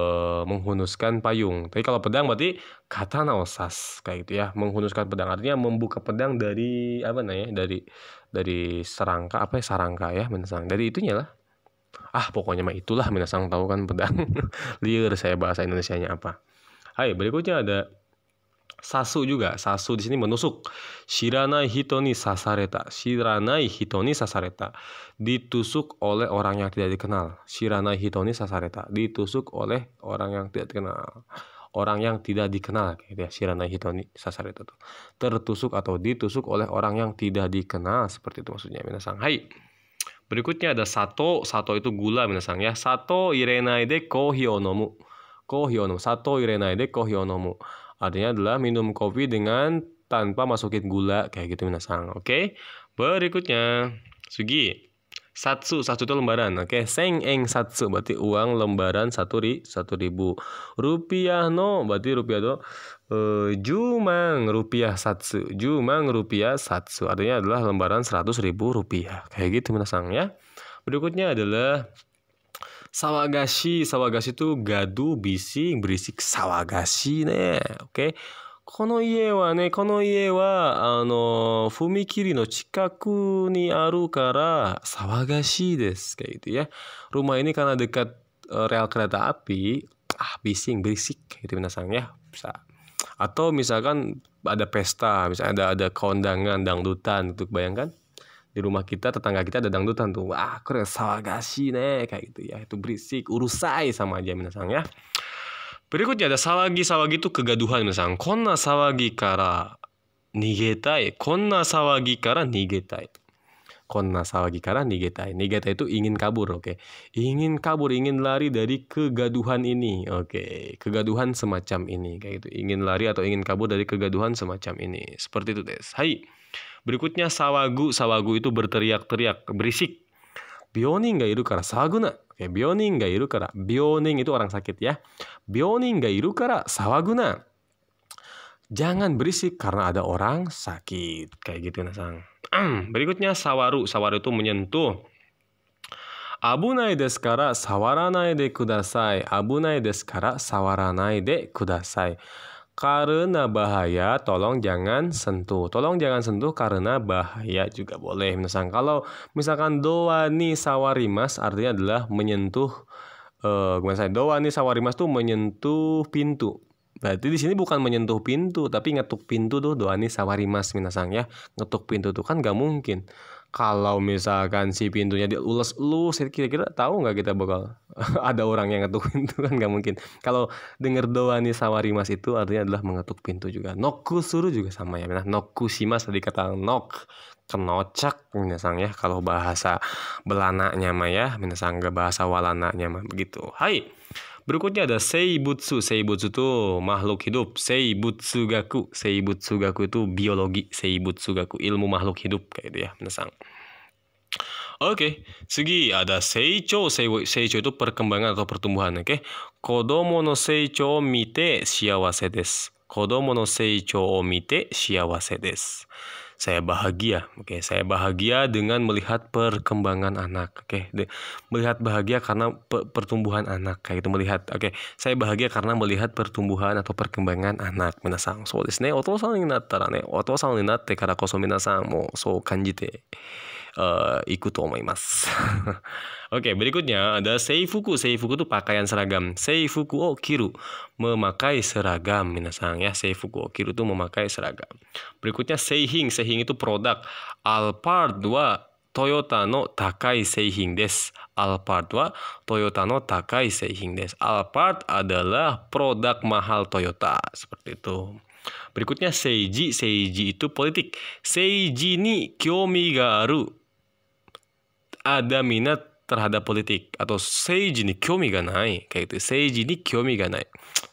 menghunuskan payung. Tapi kalau pedang berarti katana osas kayak gitu ya, menghunuskan pedang artinya membuka pedang dari apa namanya? dari dari serangka apa ya sarangka ya minasang dari itunya lah ah pokoknya mah itulah minasang tahu kan pedang [LAUGHS] liar saya bahasa Indonesia nya apa Hai berikutnya ada sasu juga sasu di sini menusuk shiranai hitoni sasareta shiranai hitoni sasareta ditusuk oleh orang yang tidak dikenal shiranai hitoni sasareta ditusuk oleh orang yang tidak dikenal orang yang tidak dikenal gitu ya Rana hitoni sasar itu tuh tertusuk atau ditusuk oleh orang yang tidak dikenal seperti itu maksudnya minasang hai berikutnya ada sato sato itu gula minasang ya sato irenaide ko kohionomu sato irenaide kohionomu artinya adalah minum kopi dengan tanpa masukin gula kayak gitu minasang oke berikutnya sugi satu satu itu lembaran. Oke, okay. seng eng satsu berarti uang lembaran satu ri satu ribu. Rupiah no berarti rupiah itu uh, eh, jumang rupiah satu Jumang rupiah satu artinya adalah lembaran seratus ribu rupiah. Kayak gitu menasang ya. Berikutnya adalah sawagashi. Sawagashi itu gaduh bising berisik sawagashi nih. Oke. Okay. この家はね、この家は、あの、踏切の近くにあるから騒がしいです. Kayak gitu ya. Rumah ini karena dekat eh, rel kereta api, ah bising, berisik kayak gitu minasang ya. Bisa. Atau misalkan ada pesta, misalnya ada ada kondangan dangdutan gitu bayangkan. Di rumah kita tetangga kita ada dangdutan tuh. Wah, keren sawagashi nih kayak gitu ya. Itu berisik, urusai sama aja minasang ya. Berikutnya ada sawagi. Sawagi itu kegaduhan. Misalnya, konna sawagi kara nigetai. Konna sawagi kara nigetai. Konna sawagi kara nigetai. Nigetai itu ingin kabur, oke. Okay. Ingin kabur, ingin lari dari kegaduhan ini. Oke, okay. kegaduhan semacam ini. Kayak gitu. Ingin lari atau ingin kabur dari kegaduhan semacam ini. Seperti itu, Des. Hai. Berikutnya sawagu. Sawagu itu berteriak-teriak, berisik Bionin nggak iru kara sawaguna. Oke, bionin nggak iru kara. Bionin itu orang sakit ya. Bionin nggak iru kara sawaguna. Jangan berisik karena ada orang sakit. Kayak gitu nah sang. Berikutnya sawaru. Sawaru itu menyentuh. 危ないですから触らないでください。危ないですから触らないでください。Karena bahaya, tolong jangan sentuh. Tolong jangan sentuh karena bahaya juga boleh. Misalkan kalau misalkan doa ni sawarimas artinya adalah menyentuh eh uh, saya ni sawarimas tuh menyentuh pintu. Berarti di sini bukan menyentuh pintu, tapi ngetuk pintu tuh doani sawarimas minasang ya. Ngetuk pintu tuh kan gak mungkin kalau misalkan si pintunya diulas lu kira-kira tahu nggak kita bakal [LAUGHS] ada orang yang ngetuk pintu kan nggak mungkin kalau denger doa nih sawarimas itu artinya adalah mengetuk pintu juga noku suruh juga sama ya nah noku mas tadi kata nok kenocak minasang ya kalau bahasa Belanaknya mah ya minasang bahasa walananya mah begitu hai Berikutnya ada Seibutsu. Seibutsu itu makhluk hidup. Seibutsu gaku itu biologi. gaku ilmu makhluk hidup kayak gitu ya, menesang. Oke, okay. segi ada seicho. Seicho itu perkembangan atau pertumbuhan, oke? Okay? Kodomo no seicho mite shiawase desu. Kodomo no seicho o mite shiawase desu saya bahagia. Oke, okay? saya bahagia dengan melihat perkembangan anak. Oke, okay? melihat bahagia karena pe pertumbuhan anak kayak itu melihat. Oke, okay? saya bahagia karena melihat pertumbuhan atau perkembangan anak. Minasang, so desu ne. Otosan ni nattara ne. Otosan ni natte kara koso minasang mo so uh, ikut omoimas. [LAUGHS] Oke, okay, berikutnya ada seifuku. Seifuku itu pakaian seragam. Seifuku o kiru memakai seragam minasang ya. Seifuku o kiru itu memakai seragam. Berikutnya seihing. Seihing itu produk. Alphard 2 Toyota no takai seihing des. Alphard wa Toyota no takai seihing des. Alphard adalah produk mahal Toyota. Seperti itu. Berikutnya seiji. Seiji itu politik. Seiji ni kyomi ga aru ada minat terhadap politik atau seiji ni kyomi ga nai kayak itu seiji ni kyomi ga nai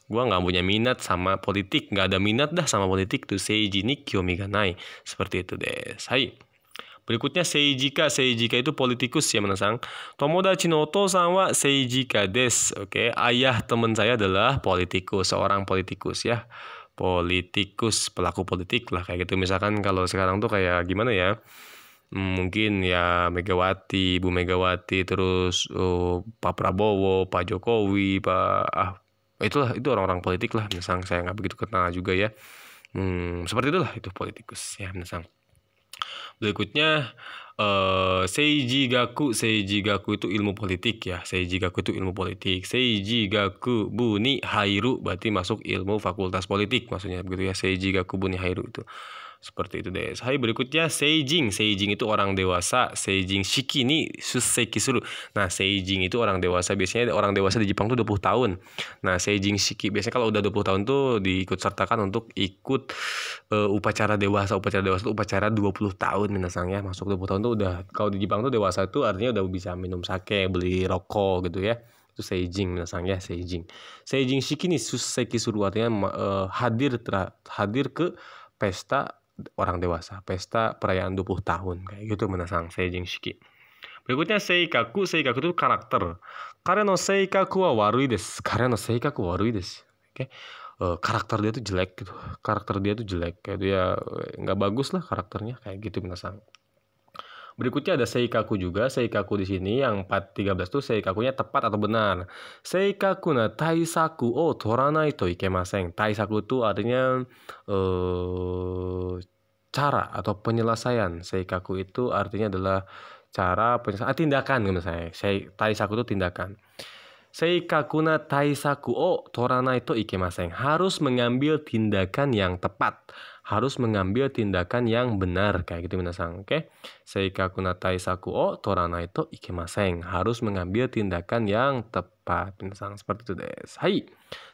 gua nggak punya minat sama politik nggak ada minat dah sama politik tuh seiji ni kyomi ga nai seperti itu deh hai berikutnya seijika seijika itu politikus ya menasang tomodachi no otosan wa seijika des oke okay? ayah teman saya adalah politikus seorang politikus ya politikus pelaku politik lah kayak gitu misalkan kalau sekarang tuh kayak gimana ya mungkin ya Megawati, Bu Megawati, terus oh, Pak Prabowo, Pak Jokowi, Pak ah itulah itu orang-orang politik lah, misalnya saya nggak begitu kenal juga ya. Hmm, seperti itulah itu politikus ya, misalnya. Berikutnya uh, Seiji Gaku Seiji Gaku itu ilmu politik ya Seiji Gaku itu ilmu politik Seiji Gaku Buni Hairu berarti masuk ilmu fakultas politik maksudnya begitu ya Seiji Gaku Buni Hairu itu seperti itu deh. Hai berikutnya Seijing. Seijing itu orang dewasa. Seijing Shiki ini Susei suru. Nah Seijing itu orang dewasa. Biasanya orang dewasa di Jepang tuh 20 tahun. Nah Seijing Shiki biasanya kalau udah 20 tahun tuh diikut sertakan untuk ikut uh, upacara dewasa. Upacara dewasa itu upacara 20 tahun minasang ya. Masuk 20 tahun tuh udah kalau di Jepang tuh dewasa tuh artinya udah bisa minum sake, beli rokok gitu ya itu seijing minasang ya seijing seijing shiki ini suseki suru artinya uh, hadir hadir ke pesta orang dewasa, pesta perayaan 20 tahun kayak gitu menasang seijing shiki. Berikutnya seikaku, seikaku itu karakter. Karena no seikaku wa warui des. [LAUGHS] Karena no seikaku warui des. Oke. Okay? Uh, eh, karakter dia tuh jelek gitu. Karakter dia tuh jelek kayak dia eh, nggak bagus lah karakternya kayak gitu menasang. Berikutnya ada seikaku juga. Seikaku di sini yang 413 tuh seikakunya tepat atau benar. Seikaku na taisaku o toranai to maseng Taisaku itu artinya uh, cara atau penyelesaian. Seikaku itu artinya adalah cara penyelesaian, ah, tindakan misalnya. Sei, taisaku itu tindakan. Seikaku na taisaku o toranai to maseng Harus mengambil tindakan yang tepat harus mengambil tindakan yang benar kayak gitu minasan Oke. Okay? Seika kunatai saku o toranai to ikemasen Harus mengambil tindakan yang tepat minasan seperti itu des. Hai.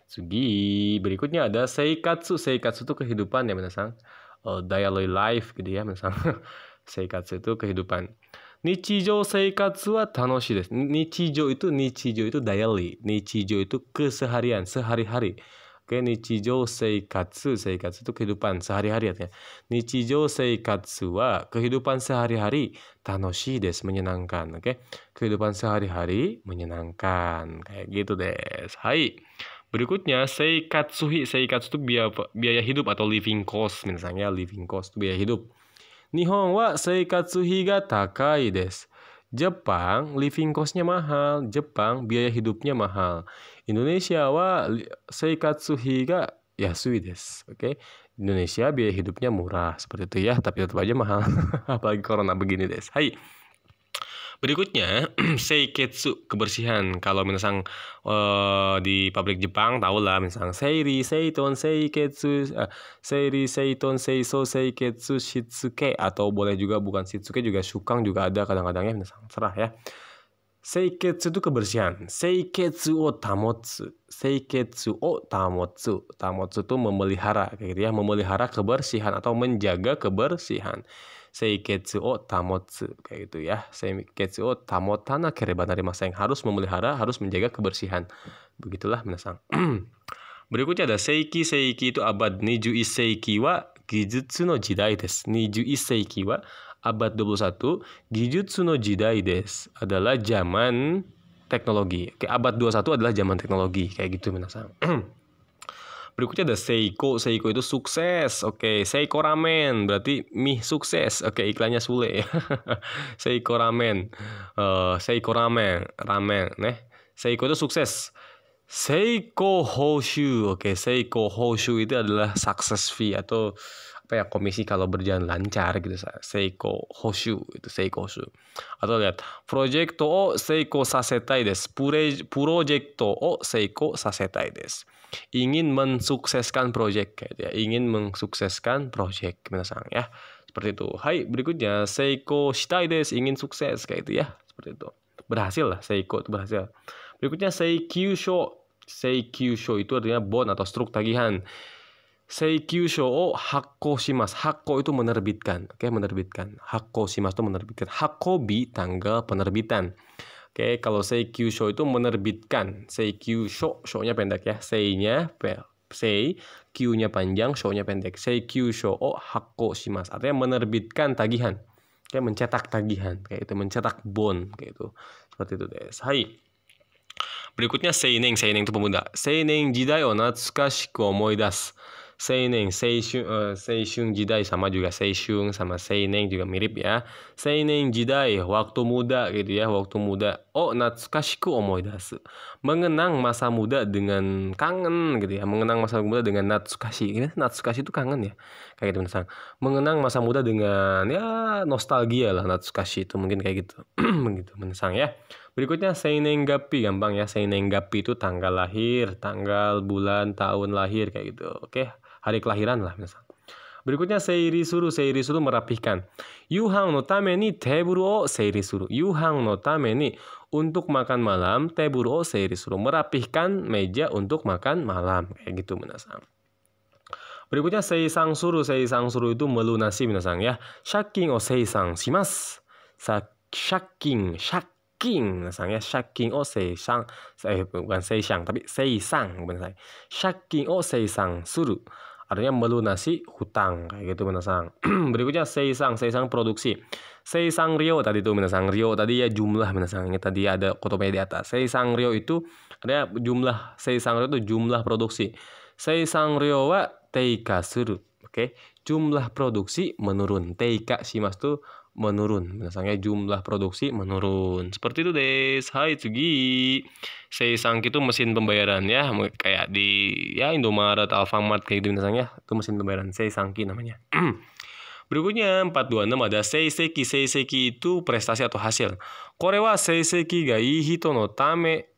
Sugi. Berikutnya ada seikatsu. Seikatsu itu kehidupan ya minasan Uh, eh, daily life gitu ya minasan [LAUGHS] seikatsu itu kehidupan. Nichijo seikatsu wa tanoshi desu. Nichijo itu nichijo itu daily. Nichijo itu keseharian, sehari-hari. Oke, nichijou seikatsu, seikatsu itu kehidupan sehari-hari artinya. Nichijou seikatsu wa kehidupan sehari-hari tanoshi des menyenangkan, oke. Kehidupan sehari-hari menyenangkan. Kayak gitu des. Hai. Berikutnya seikatsuhi, seikatsu itu biaya, biaya hidup atau living cost misalnya living cost itu biaya hidup. Nihon wa seikatsuhi ga takai des. Jepang living costnya mahal, Jepang biaya hidupnya mahal. Indonesia wa seikatsu higa yasui des. Oke. Indonesia biaya hidupnya murah seperti itu ya, tapi tetap aja mahal. [LAUGHS] Apalagi corona begini des. Hai. Berikutnya, [CLEARS THROAT] seiketsu kebersihan. Kalau misalnya uh, di pabrik Jepang tahu lah misalnya seiri, seiton, seiketsu, uh, seiri, seiton, seiso, seiketsu, shitsuke atau boleh juga bukan shitsuke juga sukang juga ada kadang-kadangnya misalnya serah ya. Seiketsu itu kebersihan. Seiketsu o tamotsu. Seiketsu o tamotsu. Tamotsu itu memelihara, kayak gitu ya, memelihara kebersihan atau menjaga kebersihan. Seiketsu o tamotsu, kayak gitu ya. Seiketsu o tamotana dari masa yang harus memelihara, harus menjaga kebersihan. Begitulah menasang. [CLEARS THROAT] Berikutnya ada seiki seiki itu abad niju iseiki wa gijutsu no jidai desu. Niju iseiki wa abad 21, Gijutsu no Jidai des adalah zaman teknologi. Oke, abad 21 adalah zaman teknologi kayak gitu minasan. [CLEARS THROAT] Berikutnya ada Seiko. Seiko itu sukses. Oke, Seiko ramen berarti mie sukses. Oke, iklannya Sule ya. [LAUGHS] Seiko ramen. Uh, Seiko ramen, ramen, nih. Eh. Seiko itu sukses. Seiko Hoshu. Oke, Seiko Hoshu itu adalah success fee atau apa ya komisi kalau berjalan lancar gitu seiko hoshu itu seiko hoshu atau lihat project o seiko sasetai desu project o seiko sasetai des ingin mensukseskan project gitu ya ingin mensukseskan project misalnya ya seperti itu hai berikutnya seiko shitai des ingin sukses kayak itu ya seperti itu berhasil lah seiko itu berhasil berikutnya seikyu sho seikyu sho itu artinya bond atau struk tagihan Seikyusho o hakko shimas. Hakko itu menerbitkan. Oke, menerbitkan. Hakko shimas itu menerbitkan. Hakobi tanggal penerbitan. Oke, kalau Seikyusho itu menerbitkan. Seikyusho, show-nya pendek ya. Sei-nya sei, Q-nya panjang, show-nya pendek. Seikyusho o hakko shimas. Artinya menerbitkan tagihan. Kayak mencetak tagihan, kayak itu mencetak bon, kayak itu. Seperti itu, guys. Hai. Berikutnya seining, seining itu pemuda. Seining jidai o natsukashiku omoidasu. Seining, Seishun, uh, eh, Seishun Jidai sama juga Seishun sama Seining juga mirip ya. Seining Jidai, waktu muda gitu ya, waktu muda. Oh, natsukashiku omoidasu. Mengenang masa muda dengan kangen gitu ya. Mengenang masa muda dengan natsukashi. Ini natsukashi itu kangen ya. Kayak gitu misalnya. Mengenang masa muda dengan ya nostalgia lah natsukashi itu mungkin kayak gitu. [CLEARS THROAT] Begitu menesang ya. Berikutnya gapi gampang ya. gapi itu tanggal lahir, tanggal, bulan, tahun lahir kayak gitu. Oke hari kelahiran lah misalnya. Berikutnya seiri suru, seiri suru merapihkan. Yuhang no tame ni teburu o seiri suru. Yuhang no tame ni untuk makan malam teburu o seiri suru. Merapihkan meja untuk makan malam. Kayak gitu minasang. Berikutnya seisang suru, seisang suru itu melunasi minasang ya. Shaking o seisang simas. Shaking, shaking misalnya. Shaking o seisang. Eh bukan seisang tapi seisang bukan saya. Shaking o seisang suruh artinya melunasi hutang kayak gitu minasang [CLEARS THROAT] berikutnya seisang seisang produksi seisang rio tadi itu minasang rio tadi ya jumlah minasang ini tadi ada kotomnya di atas seisang rio itu ada jumlah seisang rio itu jumlah produksi seisang rio wa teikasuru oke okay? jumlah produksi menurun teika mas tuh menurun. Misalnya jumlah produksi menurun. Seperti itu deh. Hai Sugi. Seisang itu mesin pembayaran ya. Kayak di ya Indomaret, Alfamart kayak gitu misalnya. Itu mesin pembayaran. Seisangki namanya. [CLEARS THROAT] Berikutnya 426 ada Seiseki. Seiseki itu prestasi atau hasil. Korewa Seiseki ga ihito no tame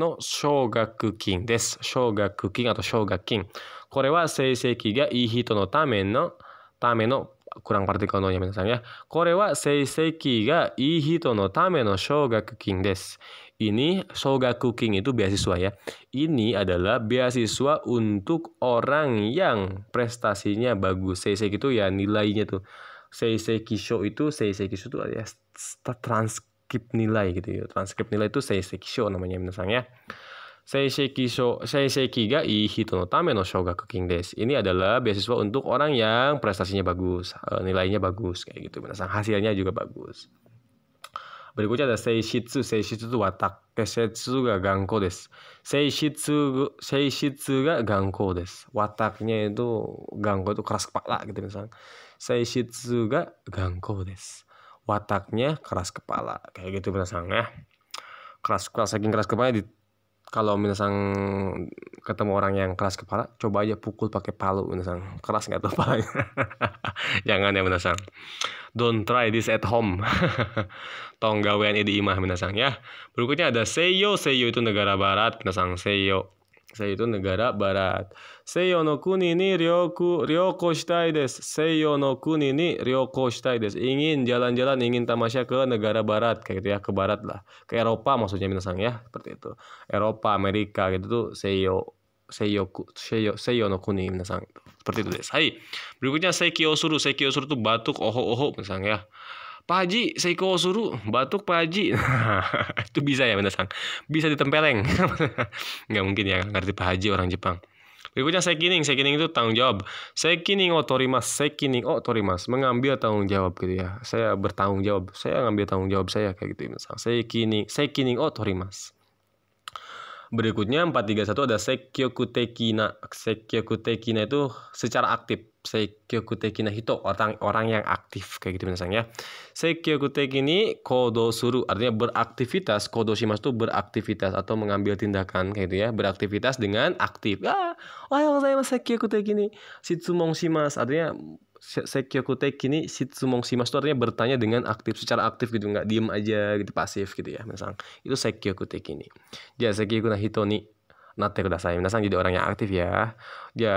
no shogaku king des Shogaku king atau shogaking. wa Seiseki ga ihito no tame no tame no kurang partikel nonya misalnya. Korewa wa seiseki ga ihito no tame no kin desu. Ini shougakukin itu beasiswa ya. Ini adalah beasiswa untuk orang yang prestasinya bagus. Seiseki itu ya nilainya tuh. Seiseki sho itu seiseki sho itu ya transkrip nilai gitu ya. Transkrip nilai itu seiseki sho namanya misalnya. Saya Seiki ga Ihito no Tame no Shogakukin des. Ini adalah beasiswa untuk orang yang prestasinya bagus, eh, nilainya bagus kayak gitu. Menasang hasilnya juga bagus. Berikutnya ada Seishitsu. Seishitsu itu watak. Seishitsu ga gangko des. Seishitsu, seishitsu ga gangko des. Wataknya itu gangko itu keras kepala gitu misalnya. Seishitsu ga gangko des. Wataknya keras kepala kayak gitu misalnya. Keras keras saking keras kepala di kalau minasang ketemu orang yang keras kepala coba aja pukul pakai palu minasang keras nggak tuh palanya [LAUGHS] jangan ya minasang don't try this at home [LAUGHS] tong gawean ini imah minasang ya berikutnya ada seyo seyo itu negara barat minasang seyo saya itu negara barat. Seiyo no kuni ni ryoku ryoko shitai desu. Seiyo no kuni ni ryoko shitai desu. Ingin jalan-jalan, ingin tamasya ke negara barat kayak gitu ya, ke barat lah. Ke Eropa maksudnya minasang ya, seperti itu. Eropa, Amerika gitu tuh seiyo seiyo seiyo, seiyo no kuni minasang. Seperti itu desu. Hai. Berikutnya seikyo suru. Seikyo suru tuh batuk, oho-oho minasang ya. Pak Haji, kau suruh batuk Pak Haji. [LAUGHS] itu bisa ya Minasang. Bisa ditempeleng. [LAUGHS] Nggak mungkin ya ngerti Pak Haji orang Jepang. Berikutnya saya sekining itu tanggung jawab. saya Sekining otorimas, saya sekining otorimas mengambil tanggung jawab gitu ya. Saya bertanggung jawab, saya ngambil tanggung jawab saya kayak gitu saya kining, saya sekining otorimas. Berikutnya 431 ada Sekyokutekina. Sekyokutekina itu secara aktif. Sekyokutekina itu orang orang yang aktif kayak gitu misalnya ya. Sekyokutekini kodo suru artinya beraktivitas. Kodo shimasu itu beraktivitas atau mengambil tindakan kayak gitu ya. Beraktivitas dengan aktif. Ah, yang saya mas sekyokutekini. Shitsumon shimasu artinya sekyokuteki ini shitsumong shimasu itu artinya bertanya dengan aktif secara aktif gitu nggak diem aja gitu pasif gitu ya misalnya itu sekyokuteki ini ya sekyoku na hito ni natte kudasai misalnya jadi orang yang aktif ya ya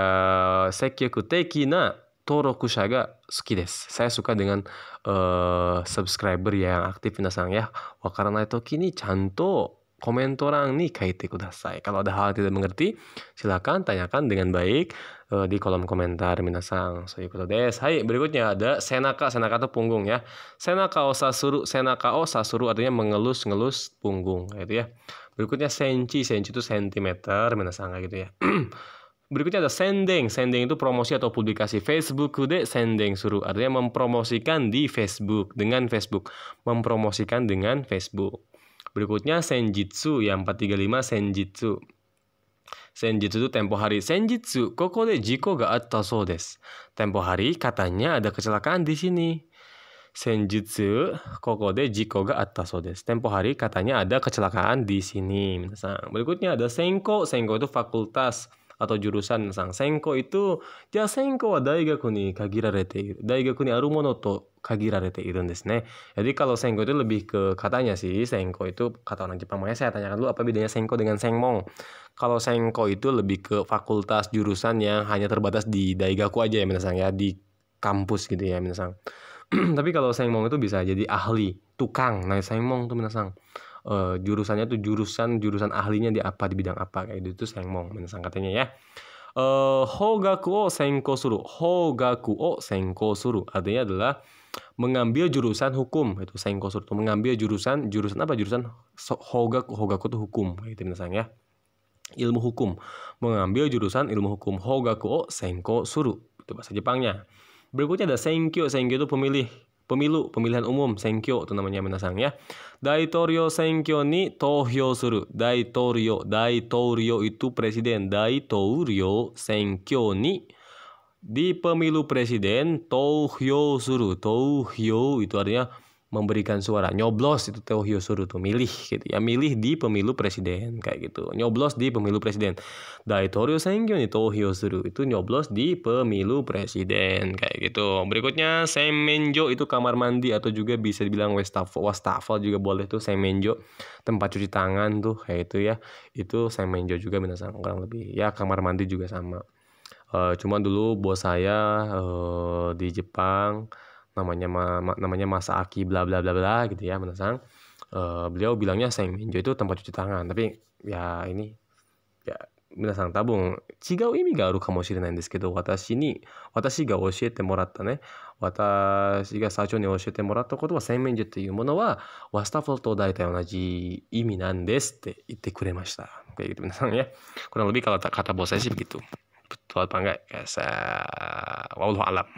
sekyokuteki na torokusha ga suki des saya suka dengan uh, subscriber yang aktif misalnya ya wakarana toki ni chanto komentorang nih kaite kudasai. Kalau ada hal tidak mengerti, silakan tanyakan dengan baik uh, di kolom komentar minasang. So, ikuto des. Eh, hai, berikutnya ada senaka. Senaka atau punggung ya. Senaka o sasuru. Senaka o sasuru artinya mengelus-ngelus punggung. Kayak itu ya. Berikutnya senci. Senci itu sentimeter minasang kayak gitu ya. [CLEARS THROAT] Berikutnya ada sending sending itu promosi atau publikasi Facebook. Kude sending suruh. Artinya mempromosikan di Facebook. Dengan Facebook. Mempromosikan dengan Facebook. Berikutnya Senjitsu yang 435 Senjitsu. Senjitsu itu tempo hari. Senjitsu, koko de jiko ga atta so desu. Tempo hari katanya ada kecelakaan di sini. Senjitsu, koko de jiko ga atta so desu. Tempo hari katanya ada kecelakaan di sini. sang Berikutnya ada senko. Senko itu fakultas atau jurusan. sang Senko itu, ja senko wa daigaku ni kagirarete iru. Daigaku ni aru to kagirare te irun desu ne. Jadi kalau sengko itu lebih ke katanya sih, sengko itu kata orang Jepang. Makanya saya tanyakan dulu apa bedanya sengko dengan sengmong. Kalau sengko itu lebih ke fakultas jurusan yang hanya terbatas di daigaku aja ya minasang ya, di kampus gitu ya minasang. [CLEARS THROAT] Tapi kalau sengmong itu bisa jadi ahli, tukang. Nah, sengmong tuh minasang. Uh, eh, jurusannya tuh jurusan jurusan ahlinya di apa di bidang apa kayak tuh gitu, sengmong minasang katanya ya uh, eh, hogaku o senko suru. Hogaku o senko suru. Artinya adalah mengambil jurusan hukum itu sengko surtu mengambil jurusan jurusan apa jurusan hoga hoga itu hukum itu misalnya ilmu hukum mengambil jurusan ilmu hukum hoga o senko suru itu bahasa Jepangnya berikutnya ada senkyo senkyo itu pemilih pemilu pemilihan umum senkyo itu namanya misalnya ya daitorio senkyo ni tohyo suru daitorio daitorio itu presiden daitorio senkyo ni di pemilu presiden, Touhyo suruh Touhyo itu artinya memberikan suara. Nyoblos itu Touhyo suruh tuh milih gitu ya. Milih di pemilu presiden kayak gitu. Nyoblos di pemilu presiden. Daitorio Sengyo nih Touhyo suruh itu nyoblos di pemilu presiden kayak gitu. Berikutnya Semenjo itu kamar mandi atau juga bisa dibilang wastafel. Wastafel juga boleh tuh Semenjo. Tempat cuci tangan tuh kayak itu ya. Itu Semenjo juga minasan kurang lebih. Ya kamar mandi juga sama uh, cuman dulu bos saya uh, di Jepang namanya ma, ma namanya Masa Aki bla bla bla bla gitu ya menasang uh, eh, beliau bilangnya Sengminjo itu tempat cuci tangan tapi ya ini ya menasang tabung cigau chigau imi ga aru kamoshirenai desu kedo watashi ni watashi gak usia moratta ne watashi ga saichou ni oshiete itu koto wa to kayak gitu menasang ya. Kurang lebih kalau kata bos saya sih begitu. Tuhan Pangga saya, Wallahu alam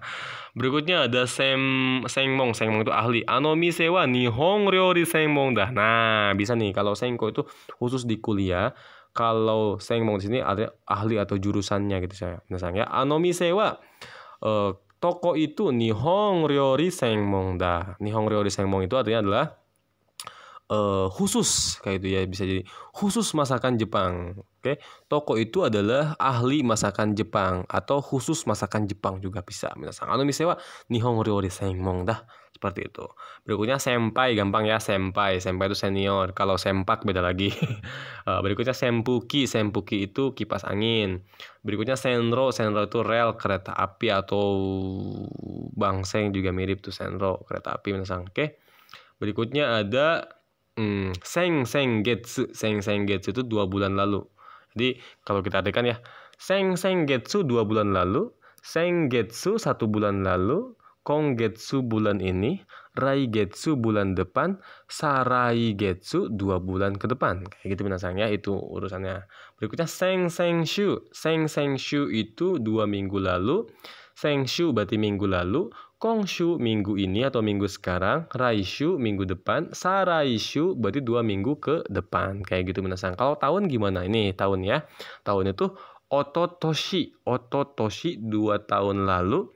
[LAUGHS] Berikutnya ada Sem Sengmong Sengmong itu ahli Anomi Sewa Nihong Ryori Sengmong dah Nah bisa nih kalau Sengko itu khusus di kuliah kalau Sengmong di sini ada ahli atau jurusannya gitu saya misalnya Anomi Sewa eh, Toko itu Nihong Ryori Sengmong dah Nihong Ryori Sengmong itu artinya adalah uh, khusus kayak itu ya bisa jadi khusus masakan Jepang. Oke, okay? toko itu adalah ahli masakan Jepang atau khusus masakan Jepang juga bisa. misalnya anu misewa nihon ryo desaimon dah seperti itu. Berikutnya senpai gampang ya senpai. Senpai itu senior. Kalau sempak beda lagi. [LAUGHS] Eh, berikutnya sempuki. Sempuki itu kipas angin. Berikutnya senro. Senro itu rel kereta api atau bangseng juga mirip tuh senro kereta api misalnya Oke. Okay? Berikutnya ada Hmm, Seng seng getsu Seng seng getsu itu dua bulan lalu. Jadi kalau kita artikan ya, Seng seng getsu dua bulan lalu, seng getsu satu bulan lalu, kong getsu bulan ini, rai getsu bulan depan, sarai getsu dua bulan ke depan. Kayak gitu binasang ya, itu urusannya. Berikutnya Seng seng shu Seng seng shu itu dua minggu lalu, Seng shu berarti minggu lalu, Kongshu minggu ini atau minggu sekarang, Raishu minggu depan, Saraishu berarti dua minggu ke depan. Kayak gitu minasang. Kalau tahun gimana? Ini tahun ya. Tahun itu Ototoshi. Ototoshi dua tahun lalu.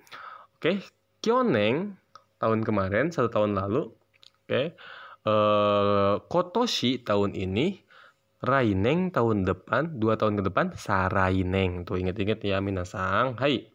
Oke, okay. Kyoneng tahun kemarin, satu tahun lalu. Oke. Okay. Eh, Kotoshi tahun ini, Raineng tahun depan, dua tahun ke depan, Saraineng. Tuh inget-inget ya Minasang. Hai.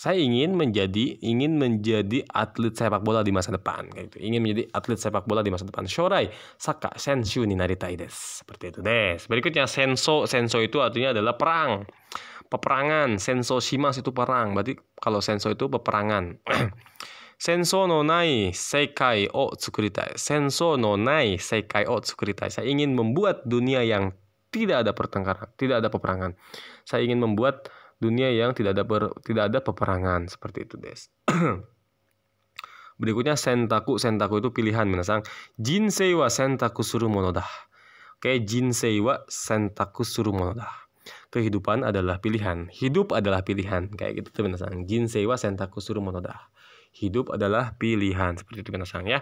saya ingin menjadi ingin menjadi atlet sepak bola di masa depan kayak gitu. Ingin menjadi atlet sepak bola di masa depan. Shorai saka senshu ni naritai desu. Seperti itu des. Berikutnya senso. Senso itu artinya adalah perang. Peperangan. Senso shimas itu perang. Berarti kalau senso itu peperangan. [CLEARS THROAT] senso no nai sekai o tsukuritai. Senso no nai sekai o tsukuritai. Saya ingin membuat dunia yang tidak ada pertengkaran, tidak ada peperangan. Saya ingin membuat dunia yang tidak ada per, tidak ada peperangan seperti itu des [CLEARS THROAT] berikutnya sentaku sentaku itu pilihan menasang. jinsei wa sentaku suru monoda oke jinsei wa sentaku suru monoda kehidupan adalah pilihan hidup adalah pilihan kayak gitu tuh minasang jinsei wa sentaku suru monoda hidup adalah pilihan seperti itu minasang ya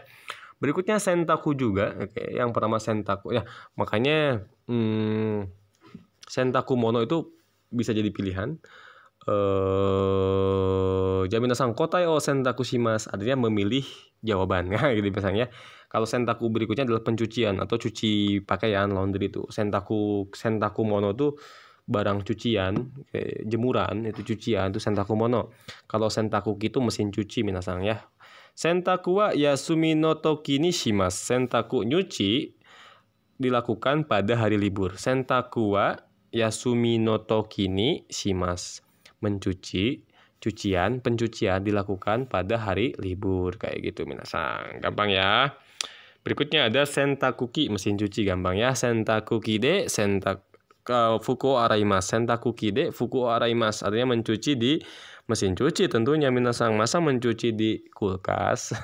berikutnya sentaku juga oke yang pertama sentaku ya makanya hmm, sentaku mono itu bisa jadi pilihan. Eh, kota kotai o oh, sentaku shimas artinya memilih jawabannya [LAUGHS] gitu misalnya Kalau sentaku berikutnya adalah pencucian atau cuci pakaian laundry itu. Sentaku sentaku mono tuh barang cucian, eh, jemuran itu cucian itu sentaku mono. Kalau sentaku itu mesin cuci minasang ya. Sentaku wa yasumi no toki ni shimas. Sentaku nyuci dilakukan pada hari libur. Sentaku wa Yasumi no si shimasu. Mencuci cucian, pencucian dilakukan pada hari libur kayak gitu minasang. Gampang ya. Berikutnya ada sentakuki mesin cuci gampang ya. Sentakuki de sentak fuku araimas. Sentakuki de fuku araimas artinya mencuci di mesin cuci tentunya minasang masa mencuci di kulkas. [LAUGHS]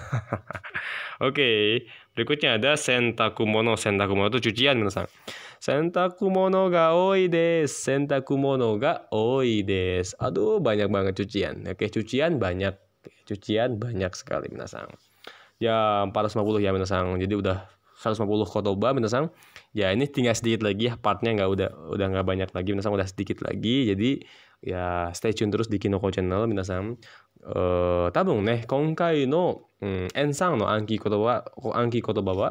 Oke, okay. berikutnya ada sentakumono. Sentakumono itu cucian minasang. Sentaku ga oi desu. Sentaku mono ga oi desu. Aduh, banyak banget cucian. Oke, ya, cucian banyak. Cucian banyak sekali, minasang. Ya, 450 ya, minasang. Jadi udah 150 kotoba minasang ya ini tinggal sedikit lagi ya partnya nggak udah udah nggak banyak lagi minasang udah sedikit lagi jadi ya stay tune terus di Kinoko channel minasang eh uh, tabung nih kongkai no um, ensang no anki kotoba anki kotoba wa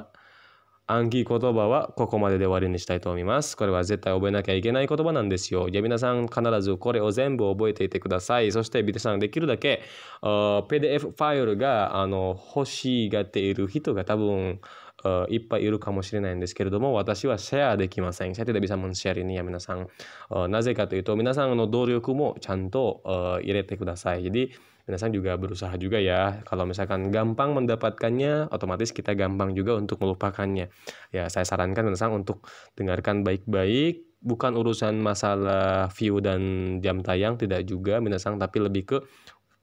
暗記言葉はここまでで終わりにしたいと思います。これは絶対覚えなきゃいけない言葉なんですよ。じゃあ皆さん必ずこれを全部覚えていてください。そしてビ皆さんできるだけ PDF ファイルがあの欲しがっている人が多分いっぱいいるかもしれないんですけれども、私はシェアできません。シャテレビさんもシェアリにや皆さん。なぜかというと、皆さんの努力もちゃんと入れてください。Minasang juga berusaha juga ya. Kalau misalkan gampang mendapatkannya, otomatis kita gampang juga untuk melupakannya. Ya, saya sarankan Minasang untuk dengarkan baik-baik, bukan urusan masalah view dan jam tayang tidak juga Minasang tapi lebih ke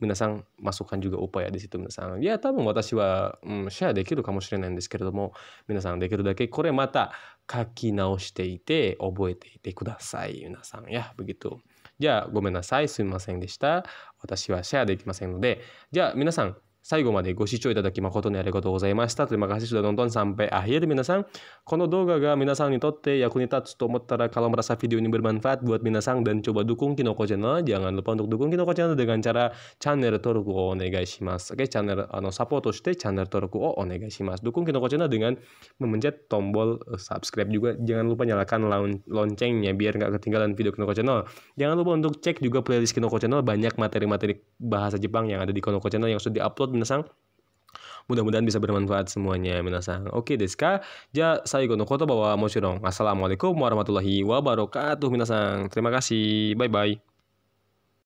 Minasang masukkan juga upaya di situ Minasang. Ya, tapi watashi wa um, share dekiru kamoshirenai en desu keredomo, Minasang dekiru dake kore mata kaki naoshite ite oboete ite kudasai Minasang ya, begitu. deshita. 私はシェアできませんので、じゃあ皆さん、最後までご視聴いただき誠にありがとうございました。terima kasih sudah nonton sampai akhir. 皆さん、この動画が皆さんにとって役に立つと思ったら、kalau merasa video ini bermanfaat buat 皆さん dan coba dukung Kinoko Channel, jangan lupa untuk dukung Kinoko Channel dengan uh, cara channel 登録をお願いします。Oke, channel oh, あのサポートして channel 登録をお願いします。dukung Kinoko Channel dengan memencet tombol subscribe juga. Jangan lupa nyalakan loncengnya biar nggak ketinggalan video Kinoko Channel. Jangan lupa untuk cek juga playlist Kinoko Channel banyak materi-materi bahasa Jepang yang ada di Kinoko Channel yang sudah diupload minasang Mudah-mudahan bisa bermanfaat semuanya minasang. Oke deska, ja saya Gono Koto bawa dong Assalamualaikum warahmatullahi wabarakatuh minasang. Terima kasih. Bye bye.